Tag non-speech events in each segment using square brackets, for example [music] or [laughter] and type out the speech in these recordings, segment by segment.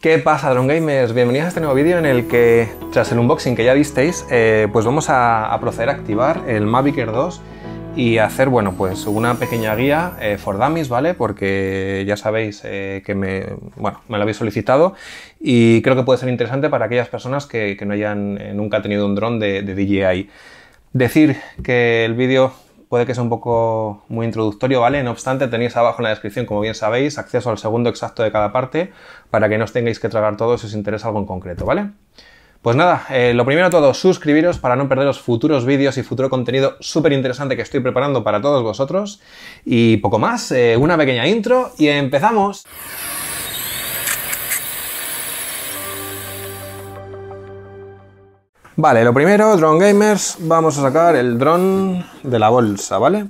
¿Qué pasa, Drone Gamers? Bienvenidos a este nuevo vídeo en el que, tras el unboxing que ya visteis, eh, pues vamos a, a proceder a activar el Mavic Air 2 y hacer, bueno, pues una pequeña guía eh, for dummies, ¿vale? Porque ya sabéis eh, que me, bueno, me lo habéis solicitado y creo que puede ser interesante para aquellas personas que, no hayan eh, nunca tenido un dron de, DJI. Decir que el vídeo puede que sea un poco muy introductorio, ¿vale? No obstante, tenéis abajo en la descripción, como bien sabéis, acceso al segundo exacto de cada parte para que no os tengáis que tragar todo si os interesa algo en concreto, ¿vale? Pues nada, eh, lo primero de todo, suscribiros para no perderos futuros vídeos y futuro contenido súper interesante que estoy preparando para todos vosotros. Y poco más, eh, una pequeña intro y empezamos. Vale, lo primero, Drone Gamers, vamos a sacar el dron de la bolsa, ¿vale?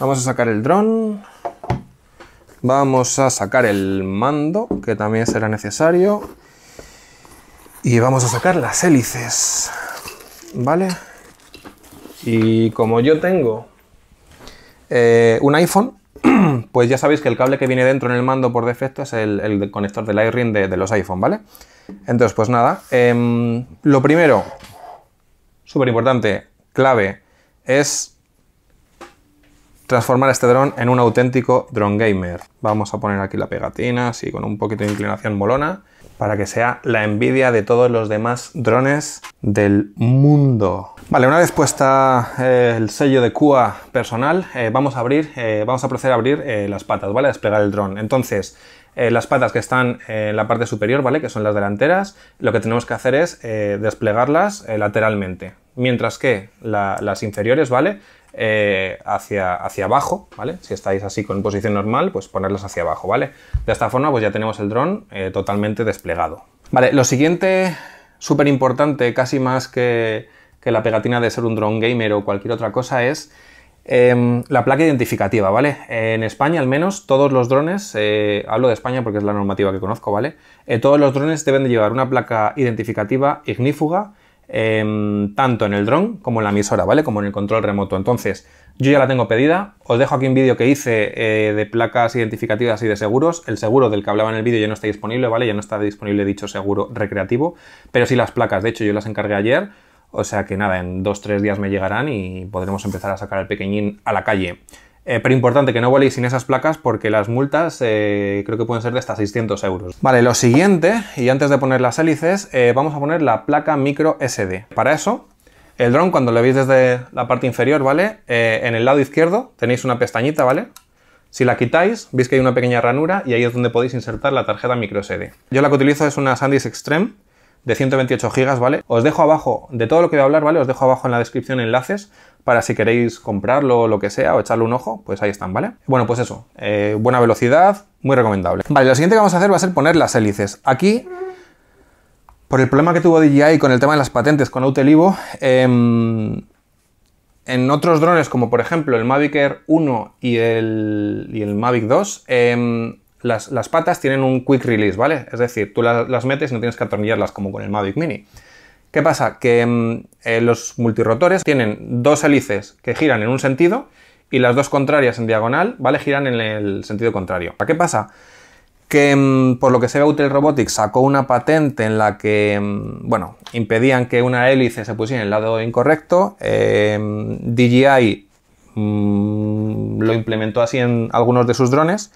Vamos a sacar el dron. Vamos a sacar el mando, que también será necesario y vamos a sacar las hélices, ¿vale? Y como yo tengo eh, un iPhone, [clears throat] pues ya sabéis que el cable que viene dentro en el mando por defecto es el, conector del iRing de, de, los iPhone, ¿vale? Entonces, pues nada, em, lo primero, súper importante, clave, es transformar este dron en un auténtico drone gamer. Vamos a poner aquí la pegatina, así con un poquito de inclinación molona para que sea la envidia de todos los demás drones del mundo. Vale, una vez puesta eh, el sello de CUA personal, eh, vamos a abrir, eh, vamos a proceder a abrir las patas, ¿vale? A desplegar el dron. Entonces, las patas que están en la parte superior, ¿vale? Que son las delanteras, lo que tenemos que hacer es desplegarlas lateralmente. Mientras que las inferiores, ¿vale? Eh, hacia, hacia abajo, ¿vale? Si estáis así con posición normal, pues ponerlas hacia abajo, ¿vale? De esta forma pues ya tenemos el dron eh, totalmente desplegado. Vale, lo siguiente súper importante, casi más que, la pegatina de ser un dron gamer o cualquier otra cosa es em, la placa identificativa, ¿vale? En España al menos todos los drones, eh, hablo de España porque es la normativa que conozco, ¿vale? todos los drones deben de llevar una placa identificativa ignífuga Em, tanto en el dron como en la emisora, ¿vale? Como en el control remoto. Entonces, yo ya la tengo pedida. Os dejo aquí un vídeo que hice eh, de placas identificativas y de seguros. El seguro del que hablaba en el vídeo ya no está disponible, ¿vale? Ya no está disponible dicho seguro recreativo, pero sí las placas. De hecho, yo las encargué ayer. O sea que nada, en 2-3 días me llegarán y podremos empezar a sacar al pequeñín a la calle. Eh, pero importante que no voléis sin esas placas porque las multas eh, creo que pueden ser de hasta 600 euros. Vale, lo siguiente, y antes de poner las hélices, eh, vamos a poner la placa micro SD. Para eso, el dron, cuando lo veis desde la parte inferior, ¿vale? en el lado izquierdo tenéis una pestañita, ¿vale? Si la quitáis, veis que hay una pequeña ranura y ahí es donde podéis insertar la tarjeta micro SD. Yo la que utilizo es una Sandisk Extreme de 128 gigas, ¿vale? Os dejo abajo, de todo lo que voy a hablar, ¿vale? Os dejo abajo en la descripción enlaces para si queréis comprarlo o lo que sea o echarle un ojo, pues ahí están, ¿vale? Bueno, pues eso, eh, buena velocidad, muy recomendable. Vale, lo siguiente que vamos a hacer va a ser poner las hélices. Aquí, por el problema que tuvo DJI con el tema de las patentes con Autelivo, em, en otros drones como por ejemplo el Mavic Air 1 y el, y el Mavic 2, las, patas tienen un quick release, ¿vale? Es decir, tú las, metes y no tienes que atornillarlas como con el Mavic Mini. ¿Qué pasa? Que mm, eh, los multirrotores tienen dos hélices que giran en un sentido y las dos contrarias en diagonal, ¿vale? Giran en el sentido contrario. ¿Para ¿Qué pasa? Que mm, por lo que se ve Autel Robotics sacó una patente en la que, mm, bueno, impedían que una hélice se pusiera en el lado incorrecto. Em, DJI lo implementó así en algunos de sus drones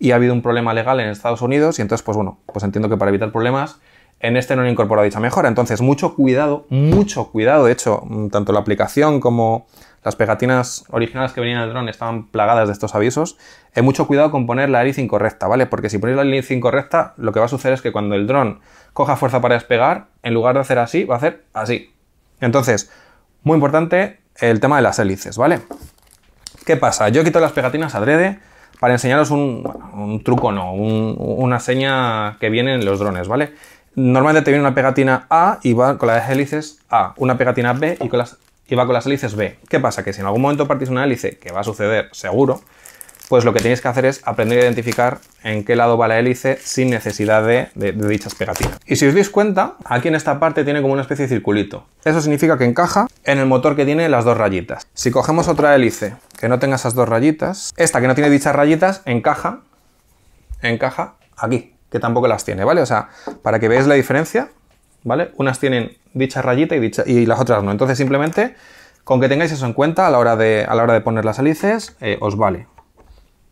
y ha habido un problema legal en Estados Unidos y entonces, pues bueno, pues entiendo que para evitar problemas en este no han incorporado dicha mejora. Entonces, mucho cuidado, mucho cuidado. De hecho, mm, tanto la aplicación como las pegatinas originales que venían del dron estaban plagadas de estos avisos. Hay eh, mucho cuidado con poner la hélice incorrecta, ¿vale? Porque si ponéis la hélice incorrecta, lo que va a suceder es que cuando el dron coja fuerza para despegar, en lugar de hacer así, va a hacer así. Entonces, muy importante el tema de las hélices, ¿vale? ¿Qué pasa? Yo quito las pegatinas adrede para enseñaros un, truco, no, una seña que vienen en los drones, ¿vale? Normalmente te viene una pegatina A y va con las hélices A, una pegatina B y, con las, y va con las hélices B. ¿Qué pasa? Que si en algún momento partís una hélice, que va a suceder seguro, pues lo que tenéis que hacer es aprender a identificar en qué lado va la hélice sin necesidad de, de, dichas Y si os dais cuenta, aquí en esta parte tiene como una especie de circulito. Eso significa que encaja en el motor que tiene las dos rayitas. Si cogemos otra hélice que no tenga esas dos rayitas, esta que no tiene dichas rayitas encaja, encaja aquí, que tampoco las tiene, ¿vale? O sea, para que veáis la diferencia, ¿vale? Unas tienen dicha rayita y, las otras no. Entonces simplemente... Con que tengáis eso en cuenta a la hora de, a la hora de poner las hélices, eh, os vale.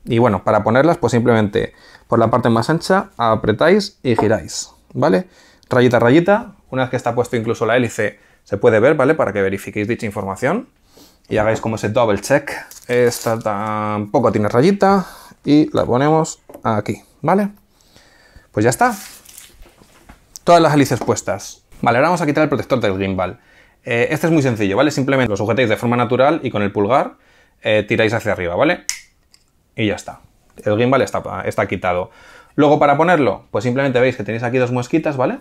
Y bueno, para ponerlas, pues simplemente por la parte más ancha apretáis y giráis, ¿vale? Rayita, rayita, una vez que está puesto incluso la hélice, se puede ver, ¿vale? Para que verifiquéis dicha información y hagáis como ese double check. Esta tampoco tiene rayita y la ponemos aquí, ¿vale? Pues ya está. Todas las hélices puestas. Vale, ahora vamos a quitar el protector del gimbal. Eh, este es muy sencillo, ¿vale? Simplemente lo sujetáis de forma natural y con el pulgar eh, tiráis hacia arriba, ¿vale? y ya está. El gimbal está, está quitado. Luego para ponerlo, pues simplemente veis que tenéis aquí dos muesquitas, ¿vale?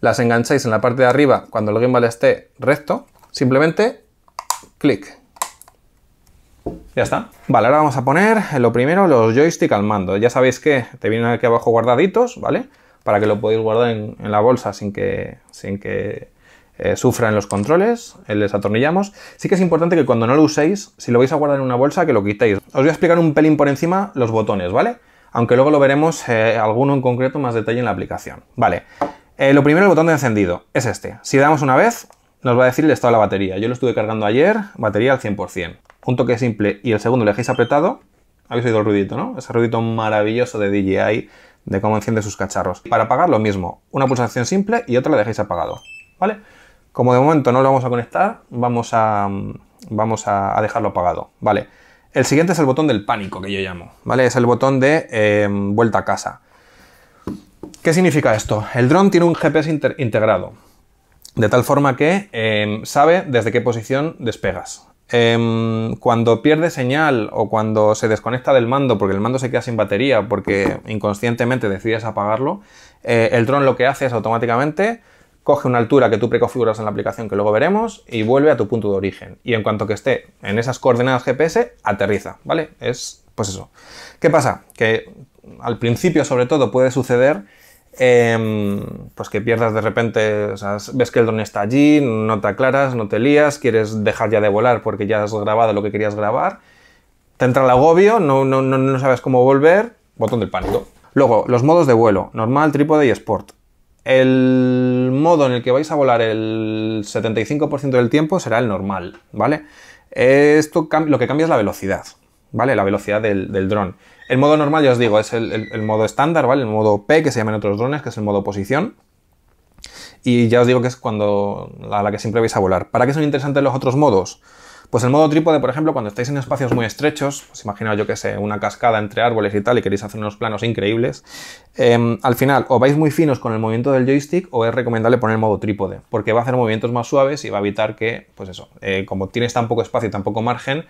Las engancháis en la parte de arriba cuando el gimbal esté recto, simplemente clic. Ya está. Vale, ahora vamos a poner lo primero, los joysticks al mando. Ya sabéis que te vienen aquí abajo guardaditos, ¿vale? Para que lo podáis guardar en, en la bolsa sin que, sin que eh, en los controles, eh, les atornillamos. Sí que es importante que cuando no lo uséis, si lo vais a guardar en una bolsa, que lo quitéis. Os voy a explicar un pelín por encima los botones, ¿vale? Aunque luego lo veremos eh, alguno en concreto más detalle en la aplicación. Vale, eh, lo primero el botón de encendido es este. Si damos una vez, nos va a decir el estado de la batería. Yo lo estuve cargando ayer, batería al 100%. Un toque simple y el segundo le dejéis apretado. Habéis oído el ruidito, ¿no? Ese ruidito maravilloso de DJI de cómo enciende sus cacharros. Para apagar lo mismo, una pulsación simple y otra la dejéis apagado, ¿vale? Como de momento no lo vamos a conectar, vamos a, vamos a, dejarlo apagado, ¿vale? El siguiente es el botón del pánico, que yo llamo, ¿vale? Es el botón de em, vuelta a casa. ¿Qué significa esto? El dron tiene un GPS integrado, de tal forma que em, sabe desde qué posición despegas. Em, cuando pierde señal o cuando se desconecta del mando porque el mando se queda sin batería porque inconscientemente decides apagarlo, eh, el dron lo que hace es automáticamente coge una altura que tú preconfiguras en la aplicación que luego veremos y vuelve a tu punto de origen. Y en cuanto que esté en esas coordenadas GPS, aterriza, ¿vale? Es pues eso. ¿Qué pasa? Que al principio sobre todo puede suceder em, pues que pierdas de repente, o ves que el drone está allí, no te aclaras, no te lías, quieres dejar ya de volar porque ya has grabado lo que querías grabar, te entra el agobio, no, no, no, no sabes cómo volver, botón del pánico. Luego, los modos de vuelo, normal, trípode y sport. El modo en el que vais a volar el 75% del tiempo será el normal, ¿vale? Esto lo que cambia es la velocidad, ¿vale? La velocidad del, dron. El modo normal, ya os digo, es el, modo estándar, ¿vale? El modo P, que se llama en otros drones, que es el modo posición. Y ya os digo que es cuando a la que siempre vais a volar. ¿Para qué son interesantes los otros modos? Pues el modo trípode, por ejemplo, cuando estáis en espacios muy estrechos, os pues imaginaos yo que sé, una cascada entre árboles y tal, y queréis hacer unos planos increíbles, em, al final o vais muy finos con el movimiento del joystick o es recomendable poner el modo trípode, porque va a hacer movimientos más suaves y va a evitar que, pues eso, eh, como tienes tan poco espacio y tan poco margen,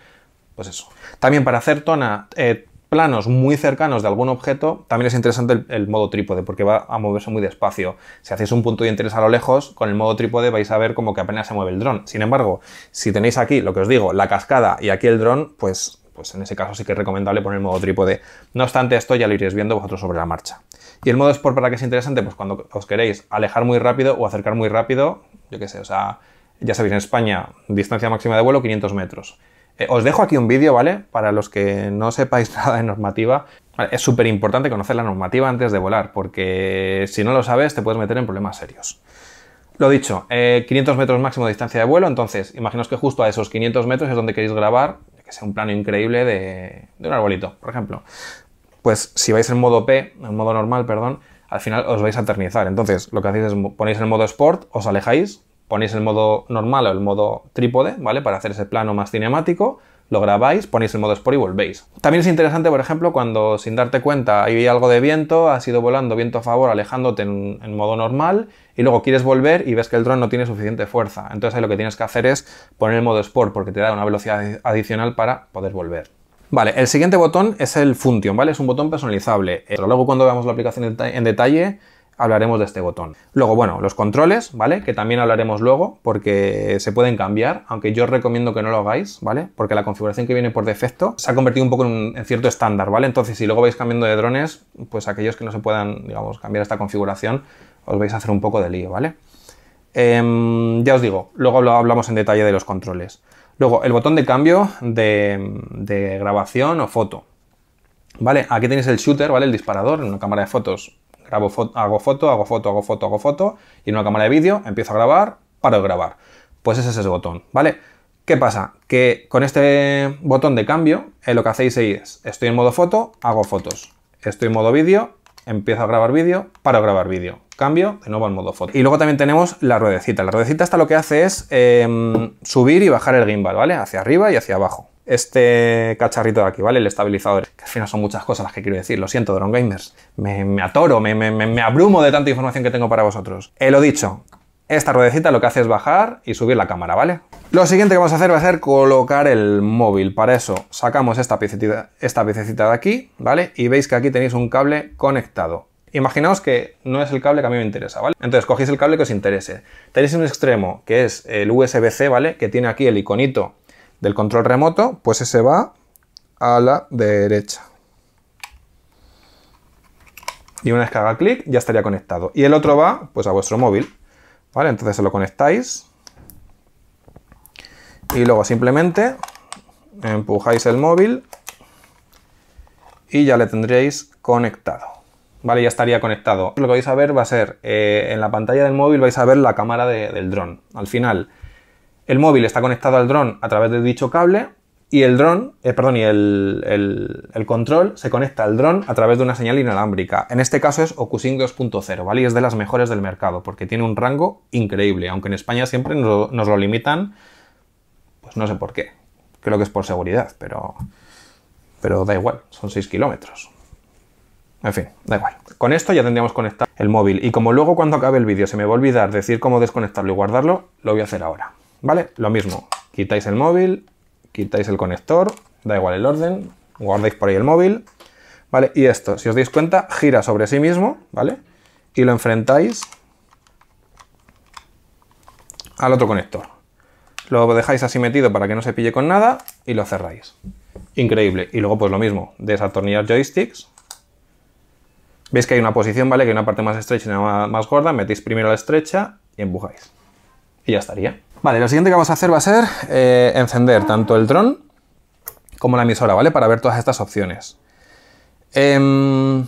pues eso. También para hacer tona, eh, planos muy cercanos de algún objeto, también es interesante el, modo trípode, porque va a moverse muy despacio. Si hacéis un punto de interés a lo lejos, con el modo trípode vais a ver como que apenas se mueve el dron. Sin embargo, si tenéis aquí, lo que os digo, la cascada y aquí el dron, pues, pues en ese caso sí que es recomendable poner el modo trípode. No obstante, esto ya lo iréis viendo vosotros sobre la marcha. Y el modo Sport, ¿para qué es interesante? Pues cuando os queréis alejar muy rápido o acercar muy rápido, yo qué sé, o sea, ya sabéis, en España, distancia máxima de vuelo 500 metros. Eh, os dejo aquí un vídeo, ¿vale? Para los que no sepáis [laughs] nada de normativa. es súper importante conocer la normativa antes de volar, porque si no lo sabes te puedes meter en problemas serios. Lo dicho, 500 eh, metros máximo de distancia de vuelo, entonces imaginaos que justo a esos 500 metros es donde queréis grabar, que sea un plano increíble de, un arbolito, por ejemplo. Pues si vais en modo P, en modo normal, perdón, al final os vais a eternizar. Entonces, lo que hacéis es ponéis en modo Sport, os alejáis, ponéis el modo normal o el modo trípode, ¿vale? Para hacer ese plano más cinemático, lo grabáis, ponéis el modo sport y volvéis. También es interesante, por ejemplo, cuando sin darte cuenta hay algo de viento, has ido volando viento a favor, alejándote en, modo normal, y luego quieres volver y ves que el dron no tiene suficiente fuerza. Entonces ahí lo que tienes que hacer es poner el modo sport porque te da una velocidad adicional para poder volver. Vale, el siguiente botón es el Function, ¿vale? Es un botón personalizable. Pero luego cuando veamos la aplicación en detalle, hablaremos de este botón. Luego, bueno, los controles, ¿vale? Que también hablaremos luego porque se pueden cambiar, aunque yo os recomiendo que no lo hagáis, ¿vale? Porque la configuración que viene por defecto se ha convertido un poco en, cierto estándar, ¿vale? Entonces, si luego vais cambiando de drones, pues aquellos que no se puedan, digamos, cambiar esta configuración, os vais a hacer un poco de lío, ¿vale? Em, ya os digo, luego hablamos en detalle de los controles. Luego, el botón de cambio de, grabación o foto, ¿vale? Aquí tenéis el shooter, ¿vale? El disparador, en una cámara de fotos hago foto, hago foto, hago foto, hago foto, y en una cámara de vídeo empiezo a grabar, paro de grabar. Pues ese es ese botón, ¿vale? ¿Qué pasa? Que con este botón de cambio, eh, lo que hacéis es, estoy en modo foto, hago fotos. Estoy en modo vídeo, empiezo a grabar vídeo, paro grabar vídeo. Cambio de nuevo al modo foto. Y luego también tenemos la ruedecita. La ruedecita hasta lo que hace es em, subir y bajar el gimbal, ¿vale? Hacia arriba y hacia abajo este cacharrito de aquí, ¿vale? El estabilizador. Que al final son muchas cosas las que quiero decir, lo siento, Drone Gamers. Me, atoro, me, abrumo de tanta información que tengo para vosotros. He eh, lo dicho, esta ruedecita lo que hace es bajar y subir la cámara, ¿vale? Lo siguiente que vamos a hacer va a ser colocar el móvil. Para eso sacamos esta piecita esta piececita de aquí, ¿vale? Y veis que aquí tenéis un cable conectado. Imaginaos que no es el cable que a mí me interesa, ¿vale? Entonces cogéis el cable que os interese. Tenéis un extremo que es el USB-C, ¿vale? Que tiene aquí el iconito del control remoto, pues ese va a la derecha. Y una vez que haga clic ya estaría conectado. Y el otro va pues a vuestro móvil. ¿Vale? Entonces se lo conectáis. Y luego simplemente empujáis el móvil y ya le tendréis conectado. Vale, ya estaría conectado. Lo que vais a ver va a ser, eh, en la pantalla del móvil vais a ver la cámara del dron. Al final, el móvil está conectado al dron a través de dicho cable y el dron, eh, perdón, y el, control se conecta al dron a través de una señal inalámbrica. En este caso es OcuSync 2.0, ¿vale? Y es de las mejores del mercado porque tiene un rango increíble, aunque en España siempre nos, lo limitan, pues no sé por qué. Creo que es por seguridad, pero, pero da igual, son 6 kilómetros. En fin, da igual. Con esto ya tendríamos conectado el móvil y como luego cuando acabe el vídeo se me va a olvidar decir cómo desconectarlo y guardarlo, lo voy a hacer ahora. ¿Vale? Lo mismo, quitáis el móvil, quitáis el conector, da igual el orden, guardáis por ahí el móvil, ¿vale? Y esto, si os dais cuenta, gira sobre sí mismo, ¿vale? Y lo enfrentáis al otro conector. Lo dejáis así metido para que no se pille con nada y lo cerráis. Increíble. Y luego pues lo mismo, desatornillar joysticks. Veis que hay una posición, ¿vale? Que hay una parte más estrecha y una más gorda. Metéis primero la estrecha y empujáis. Y ya estaría. Vale, lo siguiente que vamos a hacer va a ser eh, encender tanto el dron como la emisora, ¿vale? Para ver todas estas opciones. Em,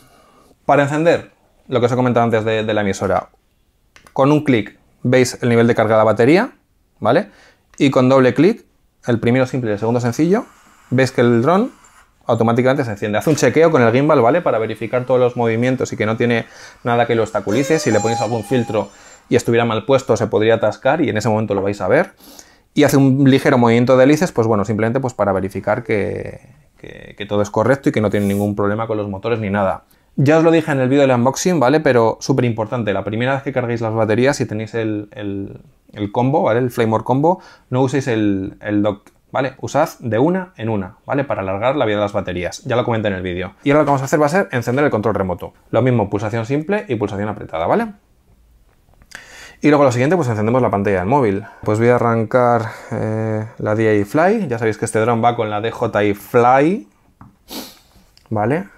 para encender, lo que os he comentado antes de, la emisora, con un clic veis el nivel de carga de la batería, ¿vale? Y con doble clic, el primero simple y el segundo sencillo, veis que el dron automáticamente se enciende. Hace un chequeo con el gimbal, ¿vale? Para verificar todos los movimientos y que no tiene nada que lo obstaculice. Si le ponéis algún filtro y estuviera mal puesto se podría atascar y en ese momento lo vais a ver. Y hace un ligero movimiento de hélices, pues bueno, simplemente pues para verificar que, que, todo es correcto y que no tiene ningún problema con los motores ni nada. Ya os lo dije en el vídeo del unboxing, ¿vale? Pero súper importante, la primera vez que carguéis las baterías, si tenéis el, combo, ¿vale? El Flamor combo, no uséis el, el, dock, ¿vale? Usad de una en una, ¿vale? Para alargar la vida de las baterías. Ya lo comenté en el vídeo. Y ahora lo que vamos a hacer va a ser encender el control remoto. Lo mismo, pulsación simple y pulsación apretada, ¿vale? Y luego lo siguiente, pues encendemos la pantalla del móvil. Pues voy a arrancar eh, la DJI Fly. Ya sabéis que este dron va con la DJI Fly. ¿Vale?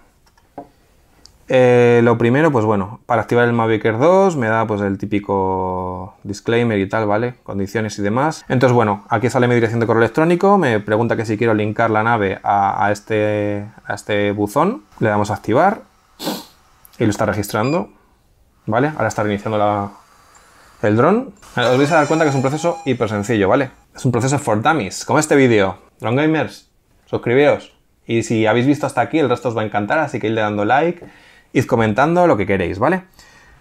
Eh, lo primero, pues bueno, para activar el Mavic Air 2 me da pues el típico disclaimer y tal, ¿vale? Condiciones y demás. Entonces, bueno, aquí sale mi dirección de correo electrónico, me pregunta que si quiero linkar la nave a, este, a este buzón. Le damos a activar y lo está registrando, ¿vale? Ahora está reiniciando la, el dron, os vais a dar cuenta que es un proceso hiper sencillo, ¿vale? Es un proceso for dummies, como este vídeo. Drone Gamers, suscribíos. Y si habéis visto hasta aquí, el resto os va a encantar, así que id dando like, id comentando lo que queréis, ¿vale?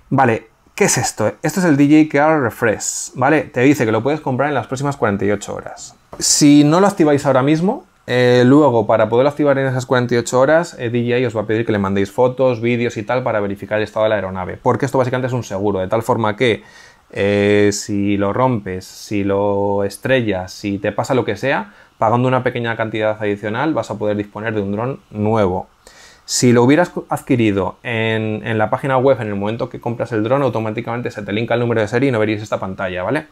Vale, ¿qué es esto? Esto es el Car Refresh, ¿vale? Te dice que lo puedes comprar en las próximas 48 horas. Si no lo activáis ahora mismo, eh, luego, para poderlo activar en esas 48 horas, DJI os va a pedir que le mandéis fotos, vídeos y tal para verificar el estado de la aeronave. Porque esto básicamente es un seguro, de tal forma que eh, si lo rompes, si lo estrellas, si te pasa lo que sea, pagando una pequeña cantidad adicional vas a poder disponer de un dron nuevo. Si lo hubieras adquirido en, la página web en el momento que compras el dron, automáticamente se te linka el número de serie y no veréis esta pantalla, ¿vale?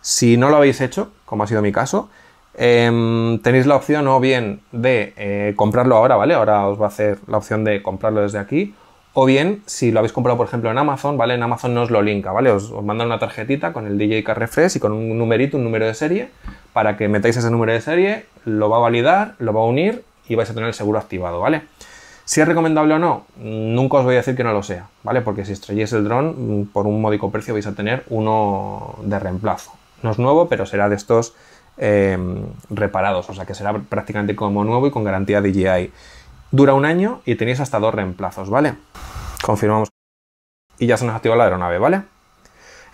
Si no lo habéis hecho, como ha sido mi caso, em, tenéis la opción o bien de eh, comprarlo ahora, ¿vale? Ahora os va a hacer la opción de comprarlo desde aquí o bien, si lo habéis comprado, por ejemplo, en Amazon, ¿vale? En Amazon no os lo linka, ¿vale? Os, manda mandan una tarjetita con el DJ Car Refresh y con un numerito, un número de serie, para que metáis ese número de serie, lo va a validar, lo va a unir y vais a tener el seguro activado, ¿vale? Si es recomendable o no, nunca os voy a decir que no lo sea, ¿vale? Porque si estrelláis el dron, mm, por un módico precio vais a tener uno de reemplazo. No es nuevo, pero será de estos em, reparados, o sea que será prácticamente como nuevo y con garantía DJI. Dura un año y tenéis hasta dos reemplazos, ¿vale? confirmamos y ya se nos activa la aeronave, ¿vale?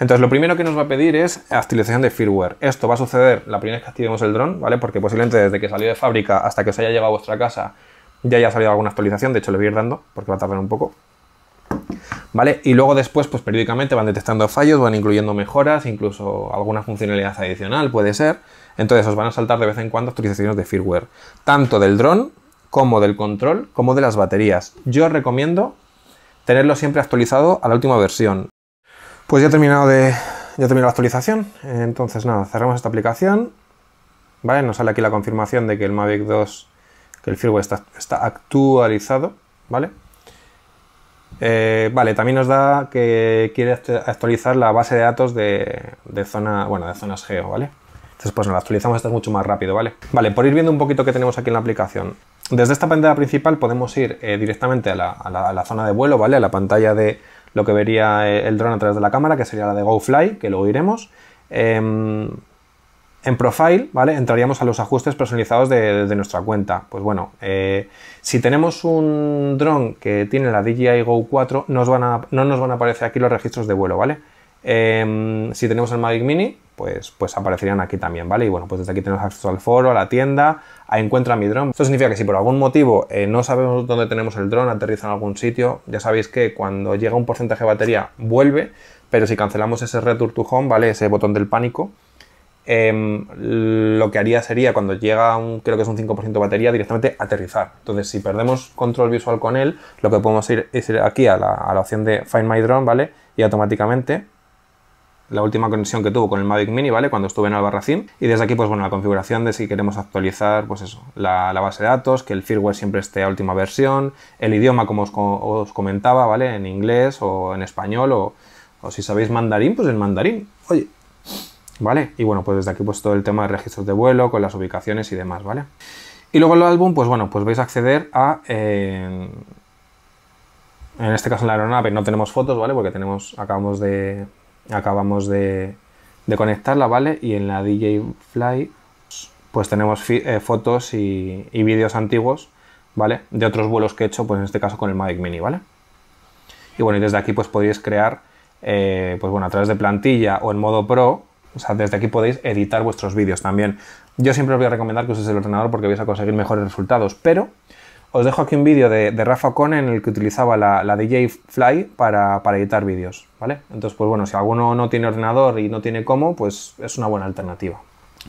Entonces lo primero que nos va a pedir es actualización de firmware. Esto va a suceder la primera vez que activemos el dron, ¿vale? Porque posiblemente desde que salió de fábrica hasta que os haya llegado a vuestra casa ya haya salido alguna actualización, de hecho le voy a ir dando porque va a tardar un poco. ¿Vale? Y luego después, pues periódicamente van detectando fallos, van incluyendo mejoras, incluso alguna funcionalidad adicional puede ser. Entonces os van a saltar de vez en cuando actualizaciones de firmware, tanto del dron como del control, como de las baterías. Yo os recomiendo tenerlo siempre actualizado a la última versión. Pues ya he terminado de ya la actualización, entonces nada, cerramos esta aplicación, ¿vale? Nos sale aquí la confirmación de que el Mavic 2, que el firmware está, actualizado, ¿vale? Eh, vale, también nos da que quiere actualizar la base de datos de, zona, bueno, de zonas geo, ¿vale? Entonces, pues no, la actualizamos, esto es mucho más rápido, ¿vale? Vale, por ir viendo un poquito que tenemos aquí en la aplicación. Desde esta pantalla principal podemos ir eh, directamente a la, zona de vuelo, ¿vale? A la pantalla de lo que vería eh, el dron a través de la cámara, que sería la de GoFly, que luego iremos. Em, en Profile, ¿vale? Entraríamos a los ajustes personalizados de, nuestra cuenta. Pues bueno, eh, si tenemos un dron que tiene la DJI Go 4, no nos van a aparecer aquí los registros de vuelo, ¿vale? Em, si tenemos el Mavic Mini, pues, pues aparecerían aquí también, ¿vale? Y bueno, pues desde aquí tenemos acceso al foro, a la tienda, encuentra mi dron. Esto significa que si por algún motivo eh, no sabemos dónde tenemos el dron, aterriza en algún sitio, ya sabéis que cuando llega un porcentaje de batería vuelve, pero si cancelamos ese return to home, ¿vale? Ese botón del pánico, em, lo que haría sería cuando llega un, creo que es un 5% de batería, directamente aterrizar. Entonces, si perdemos control visual con él, lo que podemos ir es ir aquí a la, a la opción de Find My Drone, ¿vale? Y automáticamente la última conexión que tuvo con el Mavic Mini, ¿vale? Cuando estuve en Albarracín. Y desde aquí, pues bueno, la configuración de si queremos actualizar, pues eso, la, base de datos, que el firmware siempre esté a última versión, el idioma, como os, comentaba, ¿vale? En inglés o en español, o, o, si sabéis mandarín, pues en mandarín. Oye. ¿Vale? Y bueno, pues desde aquí pues todo el tema de registros de vuelo, con las ubicaciones y demás, ¿vale? Y luego el álbum, pues bueno, pues vais a acceder a... Eh, en este caso en la aeronave no tenemos fotos, ¿vale? Porque tenemos, acabamos de, acabamos de, conectarla, ¿vale? Y en la DJ Fly pues tenemos eh, fotos y, vídeos antiguos, ¿vale? De otros vuelos que he hecho, pues en este caso con el Mavic Mini, ¿vale? Y bueno, y desde aquí pues podéis crear, eh, pues bueno, a través de plantilla o en modo pro, o sea, desde aquí podéis editar vuestros vídeos también. Yo siempre os voy a recomendar que uséis el ordenador porque vais a conseguir mejores resultados, pero os dejo aquí un vídeo de, Rafa Cone en el que utilizaba la, DJ Fly para, editar vídeos, ¿vale? Entonces, pues bueno, si alguno no tiene ordenador y no tiene cómo, pues es una buena alternativa.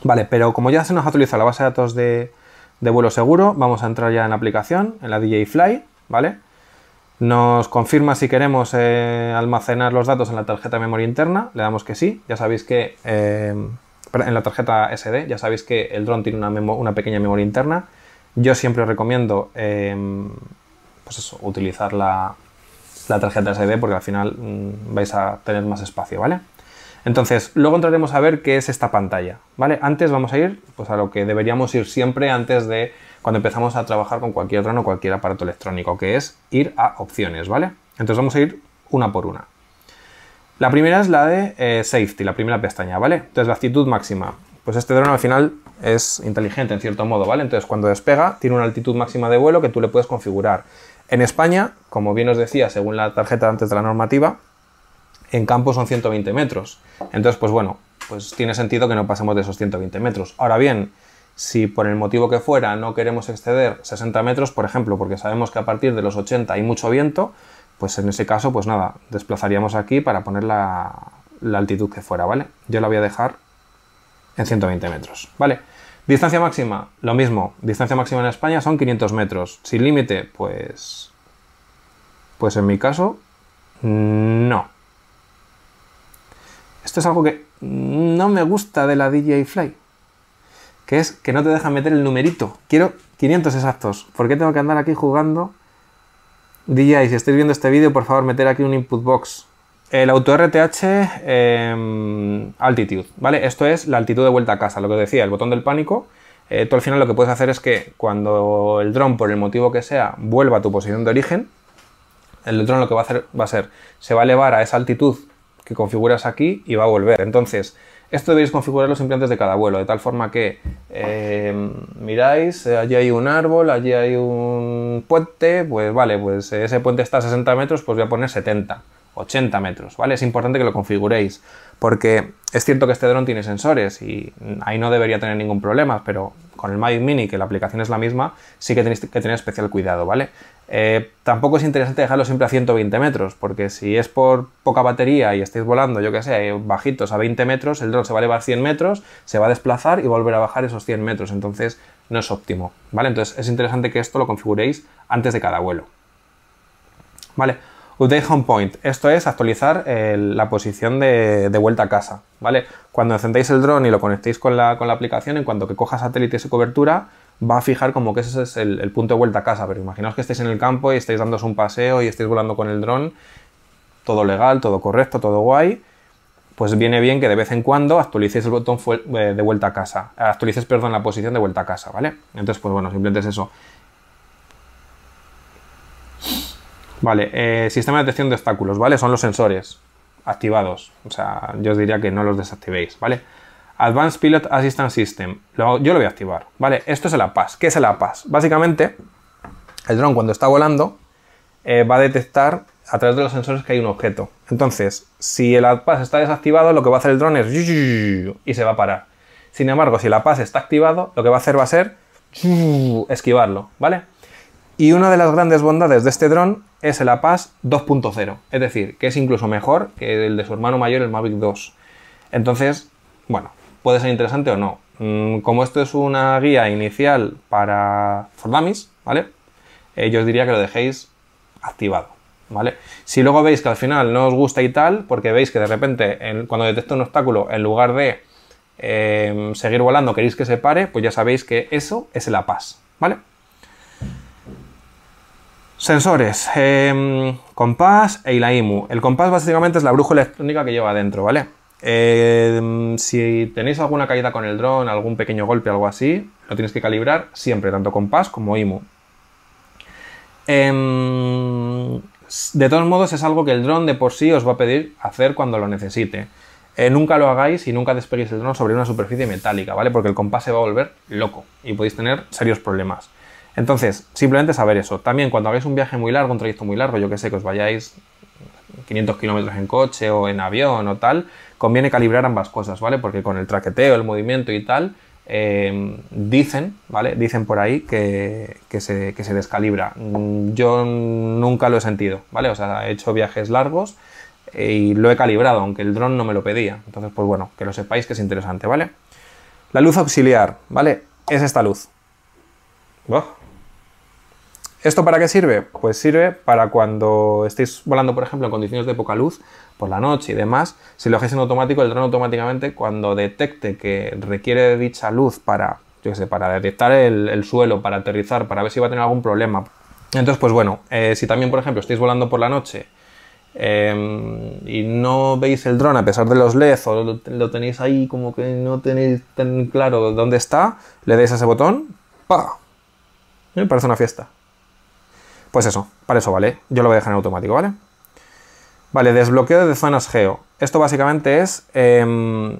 Vale, pero como ya se nos ha utilizado la base de datos de, vuelo seguro, vamos a entrar ya en la aplicación, en la DJ Fly, ¿vale? Nos confirma si queremos eh, almacenar los datos en la tarjeta de memoria interna, le damos que sí, ya sabéis que... Eh, en la tarjeta SD, ya sabéis que el dron tiene una pequeña memoria interna yo siempre recomiendo em, pues utilizar la, tarjeta SD porque al final mm, vais a tener más espacio, ¿vale? Entonces, luego entraremos a ver qué es esta pantalla, ¿vale? Antes vamos a ir pues, a lo que deberíamos ir siempre antes de cuando empezamos a trabajar con cualquier dron o cualquier aparato electrónico, que es ir a opciones, ¿vale? Entonces vamos a ir una por una. La primera es la de eh, Safety, la primera pestaña, ¿vale? Entonces la actitud máxima. Pues este drone al final es inteligente en cierto modo, ¿vale? Entonces cuando despega tiene una altitud máxima de vuelo que tú le puedes configurar. En España, como bien os decía, según la tarjeta antes de la normativa, en campo son 120 metros. Entonces, pues bueno, pues tiene sentido que no pasemos de esos 120 metros. Ahora bien, si por el motivo que fuera no queremos exceder 60 metros, por ejemplo, porque sabemos que a partir de los 80 hay mucho viento, pues en ese caso, pues nada, desplazaríamos aquí para poner la, la altitud que fuera, ¿vale? Yo la voy a dejar en 120 metros, ¿vale? Distancia máxima, lo mismo. Distancia máxima en España son 500 metros. Sin límite, pues... Pues en mi caso, no. Esto es algo que no me gusta de la DJI Fly. Que es que no te dejan meter el numerito. Quiero 500 exactos. ¿Por qué tengo que andar aquí jugando? DJI, si estáis viendo este vídeo, por favor, meter aquí un input box el auto RTH em, altitude, ¿vale? Esto es la altitud de vuelta a casa, lo que os decía, el botón del pánico. Eh, tú al final lo que puedes hacer es que cuando el dron, por el motivo que sea, vuelva a tu posición de origen, el dron lo que va a hacer va a ser, se va a elevar a esa altitud que configuras aquí y va a volver. Entonces, esto debéis configurar los implantes de cada vuelo, de tal forma que em, miráis, eh, allí hay un árbol, allí hay un puente, pues vale, pues ese puente está a 60 metros, pues voy a poner 70. 80 metros, ¿vale? Es importante que lo configuréis, porque es cierto que este dron tiene sensores y ahí no debería tener ningún problema, pero con el Mavic Mini, que la aplicación es la misma, sí que tenéis que tener especial cuidado, ¿vale? Eh, tampoco es interesante dejarlo siempre a 120 metros, porque si es por poca batería y estáis volando, yo que sé, bajitos a 20 metros, el dron se va a elevar 100 metros, se va a desplazar y volver a bajar esos 100 metros, entonces no es óptimo, ¿vale? Entonces es interesante que esto lo configuréis antes de cada vuelo, ¿vale? Update Home Point, esto es actualizar eh, la posición de, vuelta a casa, ¿vale? Cuando encendéis el dron y lo conectéis con la, aplicación, en cuanto que coja satélites y cobertura, va a fijar como que ese es el, punto de vuelta a casa, pero imaginaos que estáis en el campo y estáis dándos un paseo y estáis volando con el dron, todo legal, todo correcto, todo guay, pues viene bien que de vez en cuando actualicéis el botón eh, de vuelta a casa, actualicéis, perdón, la posición de vuelta a casa, ¿vale? Entonces, pues bueno, simplemente es eso. Vale, eh, sistema de detección de obstáculos, ¿vale? Son los sensores activados. O sea, yo os diría que no los desactivéis, ¿vale? Advanced Pilot Assistance System. yo lo voy a activar, ¿vale? Esto es el APAS. ¿Qué es el APAS? Básicamente, el dron cuando está volando eh, va a detectar a través de los sensores que hay un objeto. Entonces, si el APAS está desactivado, lo que va a hacer el dron es... y se va a parar. Sin embargo, si el APAS está activado, lo que va a hacer va a ser... esquivarlo, ¿vale? Y una de las grandes bondades de este dron es el APAS 2.0, es decir, que es incluso mejor que el de su hermano mayor, el Mavic 2. Entonces, bueno, puede ser interesante o no. Mm, como esto es una guía inicial para Fordamis, ¿vale? Eh, yo os diría que lo dejéis activado, ¿vale? Si luego veis que al final no os gusta y tal, porque veis que de repente cuando detecta un obstáculo, en lugar de eh, seguir volando queréis que se pare, pues ya sabéis que eso es el APAS, ¿vale? Sensores, em, compás e IMU. El compás básicamente es la brújula electrónica que lleva adentro, ¿vale? Em, si tenéis alguna caída con el dron, algún pequeño golpe, algo así, lo tienes que calibrar siempre, tanto compás como IMU. Em, de todos modos, es algo que el dron de por sí os va a pedir hacer cuando lo necesite. Eh, nunca lo hagáis y nunca despeguéis el dron sobre una superficie metálica, ¿vale? Porque el compás se va a volver loco y podéis tener serios problemas. Entonces, simplemente saber eso. También cuando hagáis un viaje muy largo, un trayecto muy largo, yo que sé, que os vayáis 500 kilómetros en coche o en avión o tal, conviene calibrar ambas cosas, ¿vale? Porque con el traqueteo, el movimiento y tal, eh, dicen, ¿vale? Dicen por ahí que, se, que, descalibra. Yo nunca lo he sentido, ¿vale? O sea, he hecho viajes largos eh, y lo he calibrado, aunque el dron no me lo pedía. Entonces, pues bueno, que lo sepáis que es interesante, ¿vale? La luz auxiliar, ¿vale? Es esta luz. ¡Oh! ¿Esto para qué sirve? Pues sirve para cuando estéis volando, por ejemplo, en condiciones de poca luz, por la noche y demás, si lo hacéis en automático, el dron automáticamente cuando detecte que requiere dicha luz para, yo qué sé, para detectar el, suelo, para aterrizar, para ver si va a tener algún problema. Entonces, pues bueno, eh, si también, por ejemplo, estáis volando por la noche em, y no veis el dron a pesar de los LEDs o lo, tenéis ahí como que no tenéis tan claro dónde está, le deis a ese botón, ¡pa! Me ¿eh? parece una fiesta. Pues eso, para eso vale. Yo lo voy a dejar en automático, ¿vale? Vale, desbloqueo de zonas geo. Esto básicamente es... Em,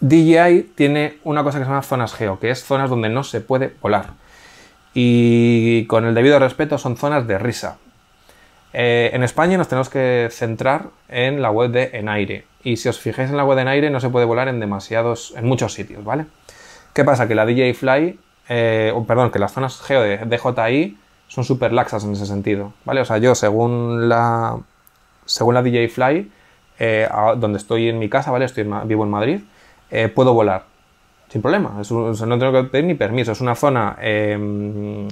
DJI tiene una cosa que se llama zonas geo, que es zonas donde no se puede volar. Y con el debido respeto son zonas de risa. Eh, en España nos tenemos que centrar en la web de aire. Y si os fijáis en la web de aire no se puede volar en demasiados, en muchos sitios, ¿vale? ¿Qué pasa? Que la DJI Fly, eh, perdón, que las zonas geo de DJI son súper laxas en ese sentido, ¿vale? O sea, yo según la, según la DJ Fly, eh, donde estoy en mi casa, ¿vale? Estoy vivo en Madrid, eh, puedo volar sin problema. no tengo que pedir ni permiso. Es una zona em,